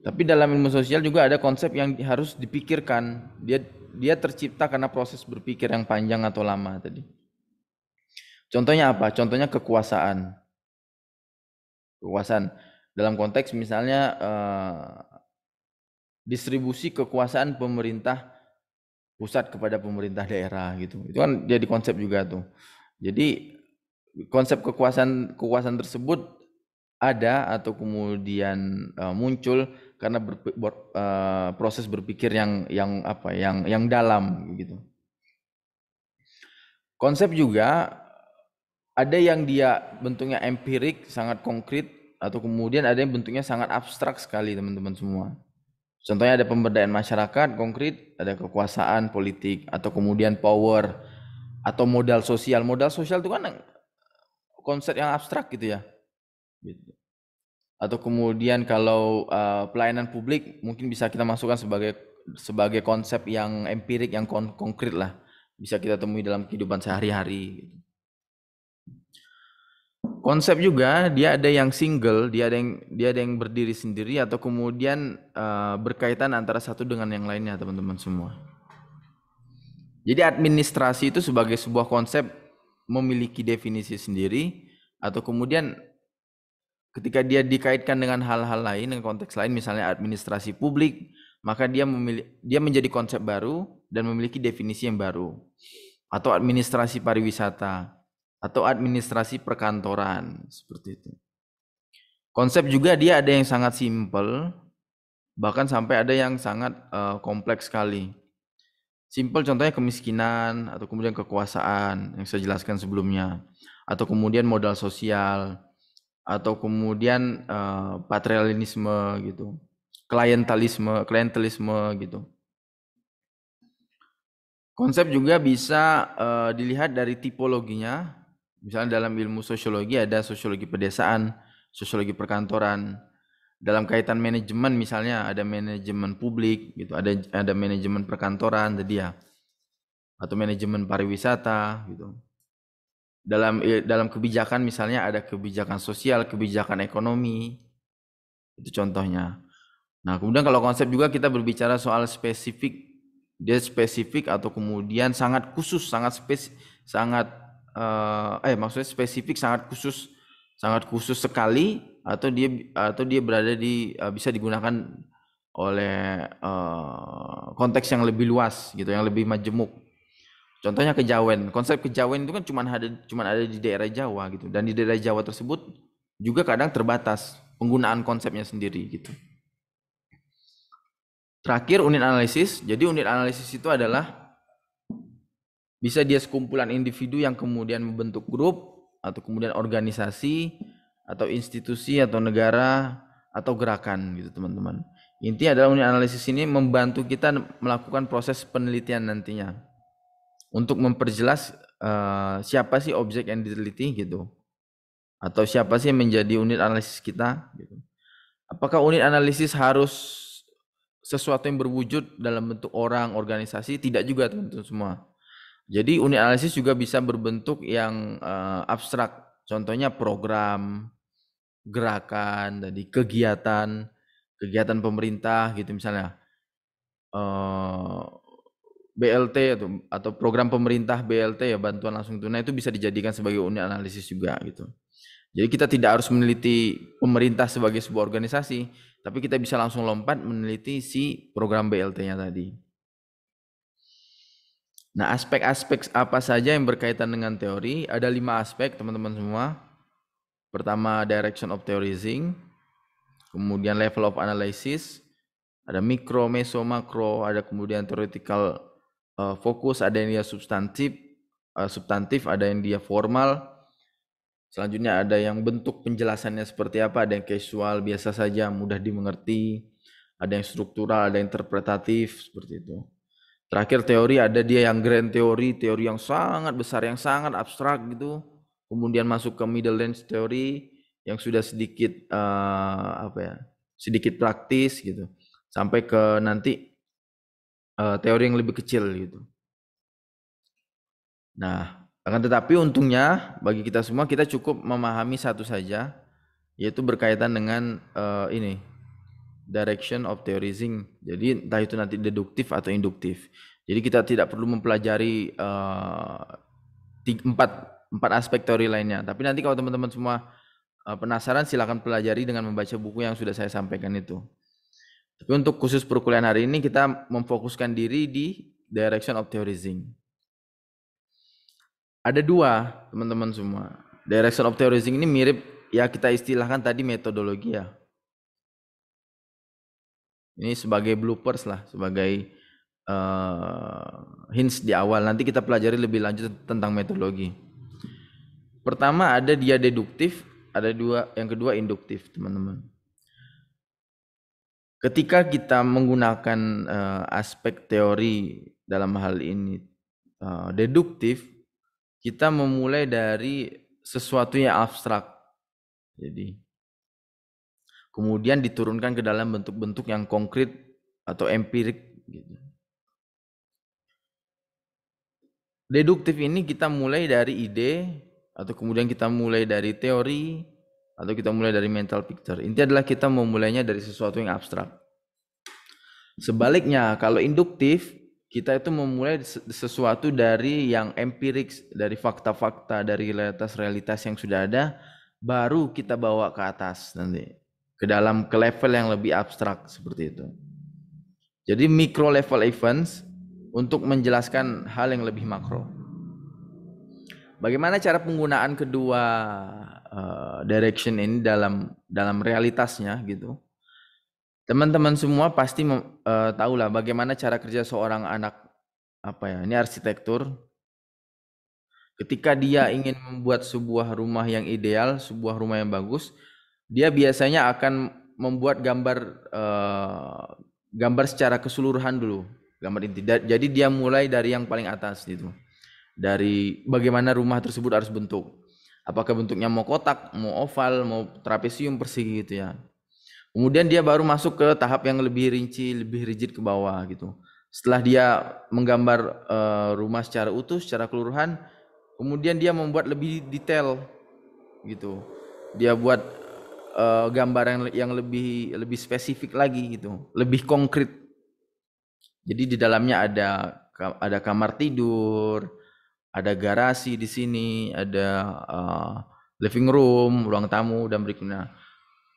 Tapi dalam ilmu sosial juga ada konsep yang harus dipikirkan. Dia dia tercipta karena proses berpikir yang panjang atau lama tadi. Contohnya apa? Contohnya kekuasaan. Kekuasaan. Dalam konteks misalnya eh, distribusi kekuasaan pemerintah pusat kepada pemerintah daerah gitu. Itu kan jadi konsep juga tuh. Jadi konsep kekuasaan kekuasaan tersebut ada atau kemudian eh, muncul karena eh, proses berpikir yang yang apa yang yang dalam gitu. Konsep juga ada yang dia bentuknya empirik sangat konkret atau kemudian ada yang bentuknya sangat abstrak sekali teman-teman semua. Contohnya ada pemberdayaan masyarakat konkret, ada kekuasaan politik atau kemudian power atau modal sosial. Modal sosial itu kan konsep yang abstrak gitu ya. Gitu. Atau kemudian kalau uh, pelayanan publik mungkin bisa kita masukkan sebagai sebagai konsep yang empirik yang konkret lah. Bisa kita temui dalam kehidupan sehari-hari gitu konsep juga dia ada yang single dia ada yang dia ada yang berdiri sendiri atau kemudian uh, berkaitan antara satu dengan yang lainnya teman-teman semua jadi administrasi itu sebagai sebuah konsep memiliki definisi sendiri atau kemudian ketika dia dikaitkan dengan hal-hal lain dengan konteks lain misalnya administrasi publik maka dia memilih dia menjadi konsep baru dan memiliki definisi yang baru atau administrasi pariwisata atau administrasi perkantoran seperti itu. Konsep juga dia ada yang sangat simpel bahkan sampai ada yang sangat uh, kompleks sekali. simpel contohnya kemiskinan atau kemudian kekuasaan yang saya jelaskan sebelumnya, atau kemudian modal sosial, atau kemudian uh, eh, patrialisme gitu, klientalisme, klientelisme gitu. Konsep juga bisa uh, dilihat dari tipologinya Misalnya dalam ilmu sosiologi ada sosiologi pedesaan, sosiologi perkantoran. Dalam kaitan manajemen misalnya ada manajemen publik gitu, ada ada manajemen perkantoran tadi ya. Atau manajemen pariwisata gitu. Dalam e, dalam kebijakan misalnya ada kebijakan sosial, kebijakan ekonomi. Itu contohnya. Nah, kemudian kalau konsep juga kita berbicara soal spesifik, dia spesifik atau kemudian sangat khusus, sangat spes, sangat uh, eh maksudnya spesifik sangat khusus sangat khusus sekali atau dia atau dia berada di uh, bisa digunakan oleh uh, konteks yang lebih luas gitu yang lebih majemuk contohnya kejawen konsep kejawen itu kan cuma ada cuma ada di daerah Jawa gitu dan di daerah Jawa tersebut juga kadang terbatas penggunaan konsepnya sendiri gitu terakhir unit analisis jadi unit analisis itu adalah bisa dia sekumpulan individu yang kemudian membentuk grup atau kemudian organisasi atau institusi atau negara atau gerakan gitu teman-teman. Intinya adalah unit analisis ini membantu kita melakukan proses penelitian nantinya untuk memperjelas uh, siapa sih objek yang diteliti gitu atau siapa sih yang menjadi unit analisis kita gitu. Apakah unit analisis harus sesuatu yang berwujud dalam bentuk orang, organisasi? Tidak juga teman-teman semua. Jadi unit analisis juga bisa berbentuk yang uh, abstrak. Contohnya program, gerakan, tadi kegiatan, kegiatan pemerintah gitu misalnya. Uh, eh, BLT atau atau program pemerintah BLT ya bantuan langsung tunai itu bisa dijadikan sebagai unit analisis juga gitu. Jadi kita tidak harus meneliti pemerintah sebagai sebuah organisasi, tapi kita bisa langsung lompat meneliti si program BLT-nya tadi. Nah, aspek-aspek apa saja yang berkaitan dengan teori? Ada lima aspek, teman-teman semua. Pertama, direction of theorizing. Kemudian level of analysis. Ada mikro, meso, makro. Ada kemudian theoretical uh, focus. Ada yang dia substantif, uh, substantif. Ada yang dia formal. Selanjutnya ada yang bentuk penjelasannya seperti apa. Ada yang casual, biasa saja, mudah dimengerti. Ada yang struktural, ada yang interpretatif, seperti itu. Terakhir teori ada dia yang grand teori, teori yang sangat besar, yang sangat abstrak gitu. Kemudian masuk ke middle range teori yang sudah sedikit uh, apa ya, sedikit praktis gitu. Sampai ke nanti uh, teori yang lebih kecil gitu. Nah, akan tetapi untungnya bagi kita semua kita cukup memahami satu saja, yaitu berkaitan dengan uh, ini direction of theorizing. Jadi entah itu nanti deduktif atau induktif. Jadi kita tidak perlu mempelajari uh, empat empat aspek teori lainnya. Tapi nanti kalau teman-teman semua uh, penasaran silahkan pelajari dengan membaca buku yang sudah saya sampaikan itu. Tapi untuk khusus perkuliahan hari ini kita memfokuskan diri di direction of theorizing. Ada dua teman-teman semua. Direction of theorizing ini mirip ya kita istilahkan tadi metodologi ya. Ini sebagai bloopers lah, sebagai uh, hints di awal. Nanti kita pelajari lebih lanjut tentang metodologi. Pertama ada dia deduktif, ada dua, yang kedua induktif, teman-teman. Ketika kita menggunakan uh, aspek teori dalam hal ini uh, deduktif, kita memulai dari sesuatu yang abstrak. Jadi kemudian diturunkan ke dalam bentuk-bentuk yang konkret atau empirik gitu. Deduktif ini kita mulai dari ide atau kemudian kita mulai dari teori atau kita mulai dari mental picture. Inti adalah kita memulainya dari sesuatu yang abstrak. Sebaliknya, kalau induktif kita itu memulai sesuatu dari yang empirik, dari fakta-fakta, dari realitas-realitas yang sudah ada, baru kita bawa ke atas nanti ke dalam ke level yang lebih abstrak seperti itu. Jadi micro level events untuk menjelaskan hal yang lebih makro. Bagaimana cara penggunaan kedua uh, direction ini dalam dalam realitasnya gitu? Teman-teman semua pasti uh, eh, tahu lah bagaimana cara kerja seorang anak apa ya? Ini arsitektur. Ketika dia ingin membuat sebuah rumah yang ideal, sebuah rumah yang bagus, dia biasanya akan membuat gambar uh, gambar secara keseluruhan dulu gambar inti jadi dia mulai dari yang paling atas gitu dari bagaimana rumah tersebut harus bentuk apakah bentuknya mau kotak mau oval mau trapesium persegi gitu ya kemudian dia baru masuk ke tahap yang lebih rinci lebih rigid ke bawah gitu setelah dia menggambar uh, rumah secara utuh secara keseluruhan kemudian dia membuat lebih detail gitu dia buat uh, eh, gambaran yang lebih lebih spesifik lagi gitu, lebih konkret. Jadi di dalamnya ada ada kamar tidur, ada garasi di sini, ada uh, living room, ruang tamu dan berikutnya. Nah,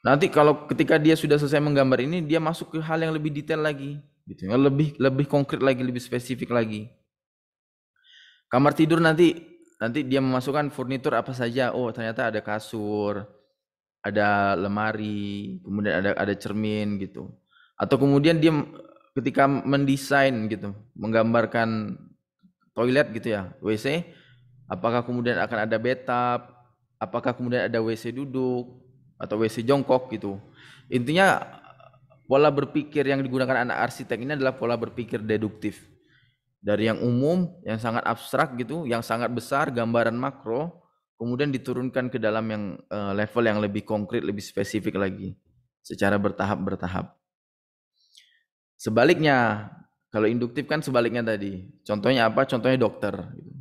nanti kalau ketika dia sudah selesai menggambar ini, dia masuk ke hal yang lebih detail lagi, gitu. Yang lebih lebih konkret lagi, lebih spesifik lagi. Kamar tidur nanti nanti dia memasukkan furnitur apa saja. Oh, ternyata ada kasur, ada lemari, kemudian ada ada cermin gitu. Atau kemudian dia ketika mendesain gitu, menggambarkan toilet gitu ya, WC, apakah kemudian akan ada bathtub, apakah kemudian ada WC duduk atau WC jongkok gitu. Intinya pola berpikir yang digunakan anak arsitek ini adalah pola berpikir deduktif. Dari yang umum, yang sangat abstrak gitu, yang sangat besar gambaran makro kemudian diturunkan ke dalam yang uh, level yang lebih konkret, lebih spesifik lagi secara bertahap-bertahap. Sebaliknya, kalau induktif kan sebaliknya tadi. Contohnya apa? Contohnya dokter gitu.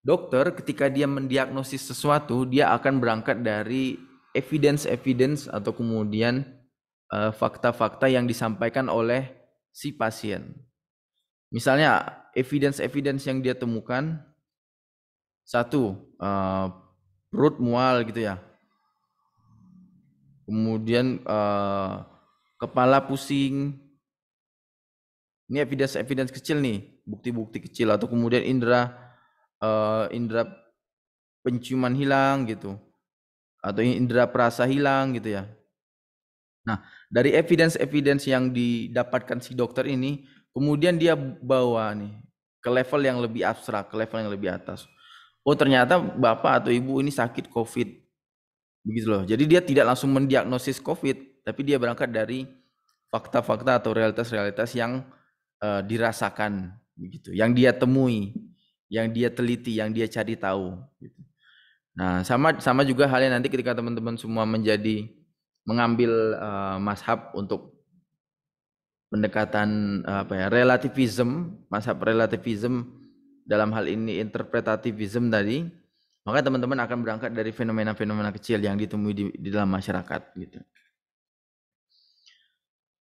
Dokter ketika dia mendiagnosis sesuatu, dia akan berangkat dari evidence-evidence atau kemudian eh, fakta-fakta yang disampaikan oleh si pasien. Misalnya evidence-evidence yang dia temukan satu, uh, perut mual gitu ya. Kemudian uh, kepala pusing. Ini evidence-evidence kecil nih, bukti-bukti kecil atau kemudian indera uh, indera penciuman hilang gitu atau indera perasa hilang gitu ya. Nah, dari evidence-evidence yang didapatkan si dokter ini, kemudian dia bawa nih ke level yang lebih abstrak, ke level yang lebih atas oh ternyata bapak atau ibu ini sakit COVID. Begitu loh. Jadi dia tidak langsung mendiagnosis COVID, tapi dia berangkat dari fakta-fakta atau realitas-realitas yang uh, dirasakan begitu, yang dia temui, yang dia teliti, yang dia cari tahu gitu. Nah, sama sama juga halnya nanti ketika teman-teman semua menjadi mengambil uh, mashab untuk pendekatan uh, apa ya relativism, mashab relativism dalam hal ini interpretativism tadi, maka teman-teman akan berangkat dari fenomena-fenomena kecil yang ditemui di, di dalam masyarakat gitu.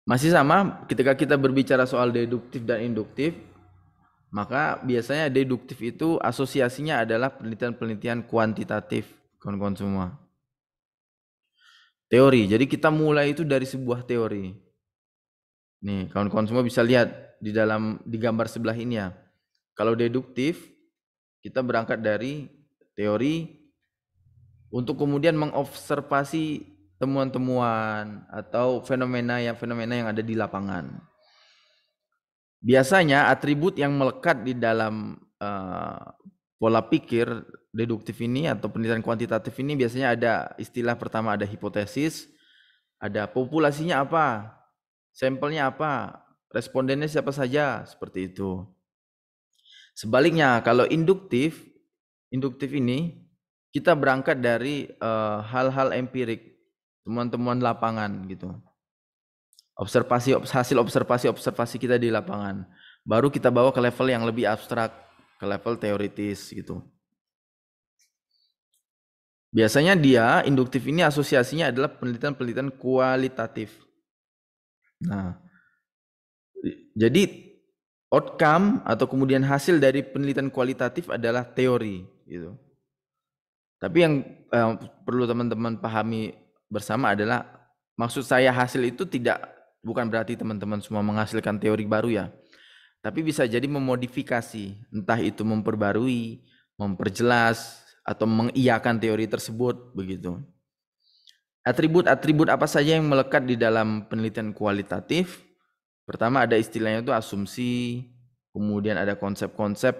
Masih sama ketika kita berbicara soal deduktif dan induktif, maka biasanya deduktif itu asosiasinya adalah penelitian-penelitian kuantitatif kawan-kawan semua. Teori. Jadi kita mulai itu dari sebuah teori. Nih, kawan-kawan semua bisa lihat di dalam di gambar sebelah ini ya kalau deduktif, kita berangkat dari teori untuk kemudian mengobservasi temuan-temuan atau fenomena yang fenomena yang ada di lapangan. Biasanya atribut yang melekat di dalam uh, pola pikir deduktif ini atau penelitian kuantitatif ini biasanya ada istilah pertama ada hipotesis, ada populasinya apa, sampelnya apa, respondennya siapa saja, seperti itu. Sebaliknya, kalau induktif, induktif ini kita berangkat dari eh, hal-hal uh, empirik, temuan-temuan lapangan gitu. Observasi hasil observasi-observasi kita di lapangan. Baru kita bawa ke level yang lebih abstrak, ke level teoritis gitu. Biasanya dia induktif ini asosiasinya adalah penelitian-penelitian kualitatif. Nah, jadi outcome atau kemudian hasil dari penelitian kualitatif adalah teori gitu. Tapi yang eh, perlu teman-teman pahami bersama adalah maksud saya hasil itu tidak bukan berarti teman-teman semua menghasilkan teori baru ya. Tapi bisa jadi memodifikasi, entah itu memperbarui, memperjelas atau mengiyakan teori tersebut begitu. Atribut-atribut apa saja yang melekat di dalam penelitian kualitatif Pertama ada istilahnya itu asumsi, kemudian ada konsep-konsep,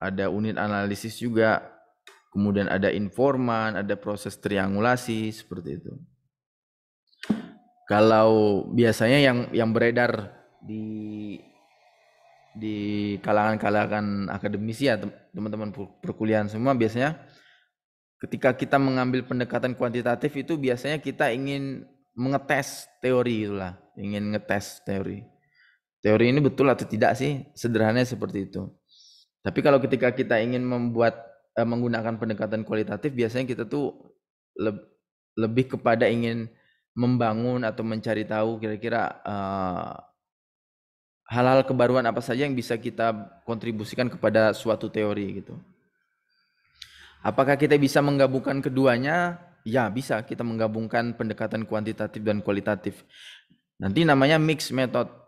ada unit analisis juga, kemudian ada informan, ada proses triangulasi seperti itu. Kalau biasanya yang yang beredar di di kalangan-kalangan akademisi ya teman-teman perkuliahan semua biasanya ketika kita mengambil pendekatan kuantitatif itu biasanya kita ingin mengetes teori itulah, ingin ngetes teori. Teori ini betul atau tidak sih? Sederhananya seperti itu. Tapi kalau ketika kita ingin membuat eh, menggunakan pendekatan kualitatif, biasanya kita tuh le lebih kepada ingin membangun atau mencari tahu kira-kira hal eh, hal-hal kebaruan apa saja yang bisa kita kontribusikan kepada suatu teori gitu. Apakah kita bisa menggabungkan keduanya? Ya, bisa kita menggabungkan pendekatan kuantitatif dan kualitatif. Nanti namanya mix method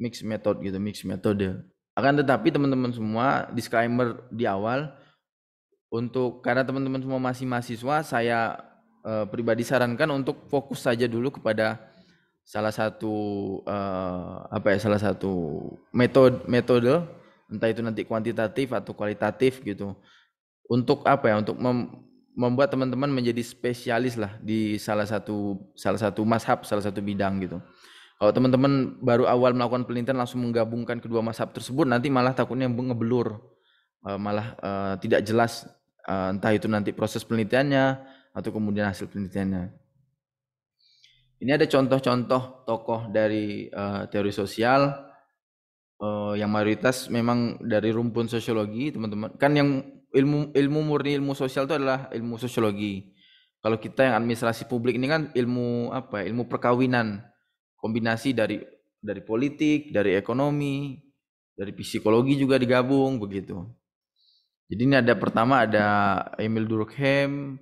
mix method gitu, mix metode. Akan tetapi teman-teman semua disclaimer di awal untuk karena teman-teman semua masih mahasiswa, saya eh, pribadi sarankan untuk fokus saja dulu kepada salah satu eh, apa ya salah satu metode metode entah itu nanti kuantitatif atau kualitatif gitu. Untuk apa ya? Untuk mem, membuat teman-teman menjadi spesialis lah di salah satu salah satu mashab, salah satu bidang gitu. Kalau teman-teman baru awal melakukan penelitian langsung menggabungkan kedua mazhab tersebut, nanti malah takutnya ngebelur, eh, malah eh, tidak jelas eh, entah itu nanti proses penelitiannya atau kemudian hasil penelitiannya. Ini ada contoh-contoh tokoh dari teori sosial yang mayoritas memang dari rumpun sosiologi, teman-teman. Kan yang ilmu ilmu murni ilmu sosial itu adalah ilmu sosiologi. Kalau kita yang administrasi publik ini kan ilmu apa? Ya? Ilmu perkawinan kombinasi dari dari politik, dari ekonomi, dari psikologi juga digabung begitu. Jadi ini ada pertama ada Emil Durkheim,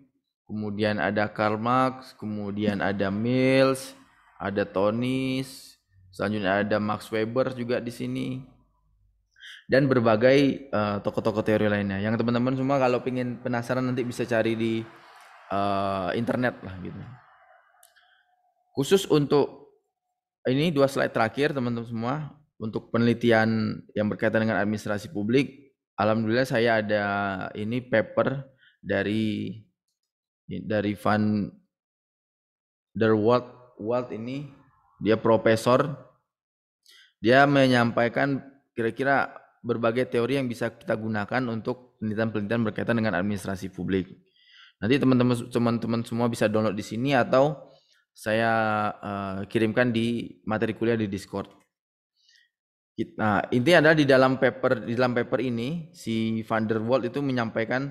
kemudian ada Karl Marx, kemudian ada Mills, ada Tonis, selanjutnya ada Max Weber juga di sini. Dan berbagai uh, tokoh-tokoh teori lainnya. Yang teman-teman semua kalau ingin penasaran nanti bisa cari di uh, internet lah gitu. Khusus untuk ini dua slide terakhir teman-teman semua untuk penelitian yang berkaitan dengan administrasi publik. Alhamdulillah saya ada ini paper dari dari Van der Walt Walt ini dia profesor. Dia menyampaikan kira-kira berbagai teori yang bisa kita gunakan untuk penelitian-penelitian berkaitan dengan administrasi publik. Nanti teman-teman teman-teman semua bisa download di sini atau saya uh, kirimkan di materi kuliah di Discord. Nah, intinya adalah di dalam paper di dalam paper ini si Van der Waal itu menyampaikan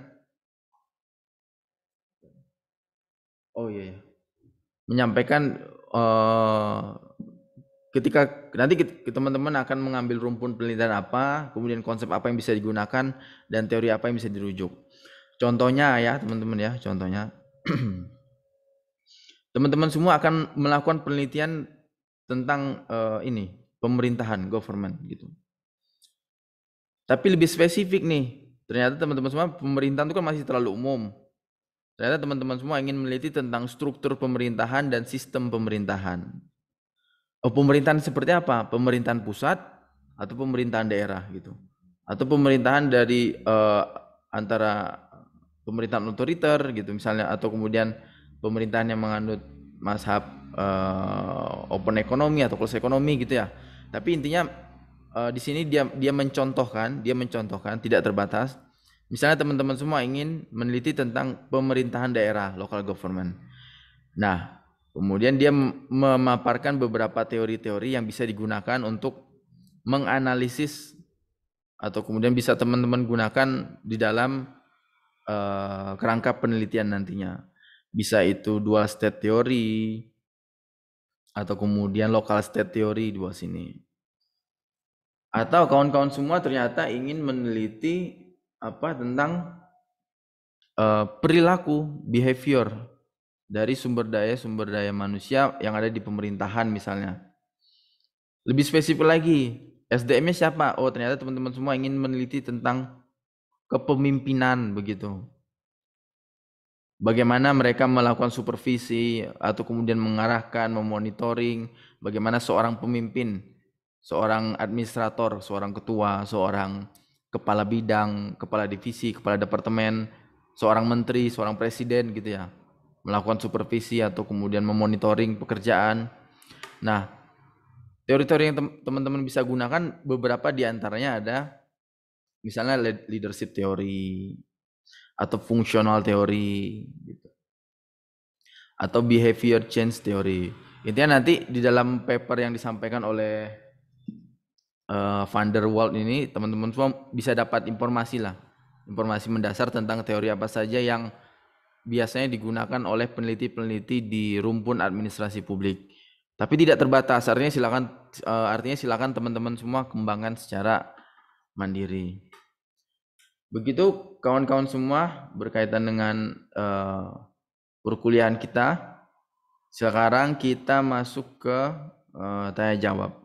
Oh iya, iya. menyampaikan uh, ketika nanti teman-teman akan mengambil rumpun penelitian apa, kemudian konsep apa yang bisa digunakan dan teori apa yang bisa dirujuk. Contohnya ya, teman-teman ya, contohnya teman-teman semua akan melakukan penelitian tentang uh, ini pemerintahan government gitu. Tapi lebih spesifik nih. Ternyata teman-teman semua pemerintahan itu kan masih terlalu umum. Ternyata teman-teman semua ingin meneliti tentang struktur pemerintahan dan sistem pemerintahan. Oh, pemerintahan seperti apa? Pemerintahan pusat atau pemerintahan daerah gitu. Atau pemerintahan dari uh, antara pemerintahan otoriter gitu misalnya atau kemudian pemerintahan yang menganut mazhab uh, open ekonomi atau close ekonomi gitu ya. Tapi intinya uh, di sini dia dia mencontohkan, dia mencontohkan tidak terbatas. Misalnya teman-teman semua ingin meneliti tentang pemerintahan daerah local government. Nah, kemudian dia memaparkan beberapa teori-teori yang bisa digunakan untuk menganalisis atau kemudian bisa teman-teman gunakan di dalam uh, kerangka penelitian nantinya bisa itu dual state theory atau kemudian local state theory di bawah sini. Atau kawan-kawan semua ternyata ingin meneliti apa tentang uh, perilaku behavior dari sumber daya sumber daya manusia yang ada di pemerintahan misalnya. Lebih spesifik lagi, SDM-nya siapa? Oh, ternyata teman-teman semua ingin meneliti tentang kepemimpinan begitu bagaimana mereka melakukan supervisi atau kemudian mengarahkan, memonitoring bagaimana seorang pemimpin, seorang administrator, seorang ketua, seorang kepala bidang, kepala divisi, kepala departemen, seorang menteri, seorang presiden gitu ya. Melakukan supervisi atau kemudian memonitoring pekerjaan. Nah, teori-teori yang teman-teman bisa gunakan beberapa di antaranya ada misalnya leadership teori, atau fungsional teori, gitu. Atau behavior change teori. Intinya nanti di dalam paper yang disampaikan oleh uh, Van der ini teman-teman semua bisa dapat informasi lah. Informasi mendasar tentang teori apa saja yang biasanya digunakan oleh peneliti-peneliti di rumpun administrasi publik. Tapi tidak terbatas. Artinya silakan eh, artinya silakan teman-teman semua kembangkan secara mandiri. Begitu kawan-kawan semua berkaitan dengan uh, perkuliahan kita. Sekarang kita masuk ke uh, tanya jawab.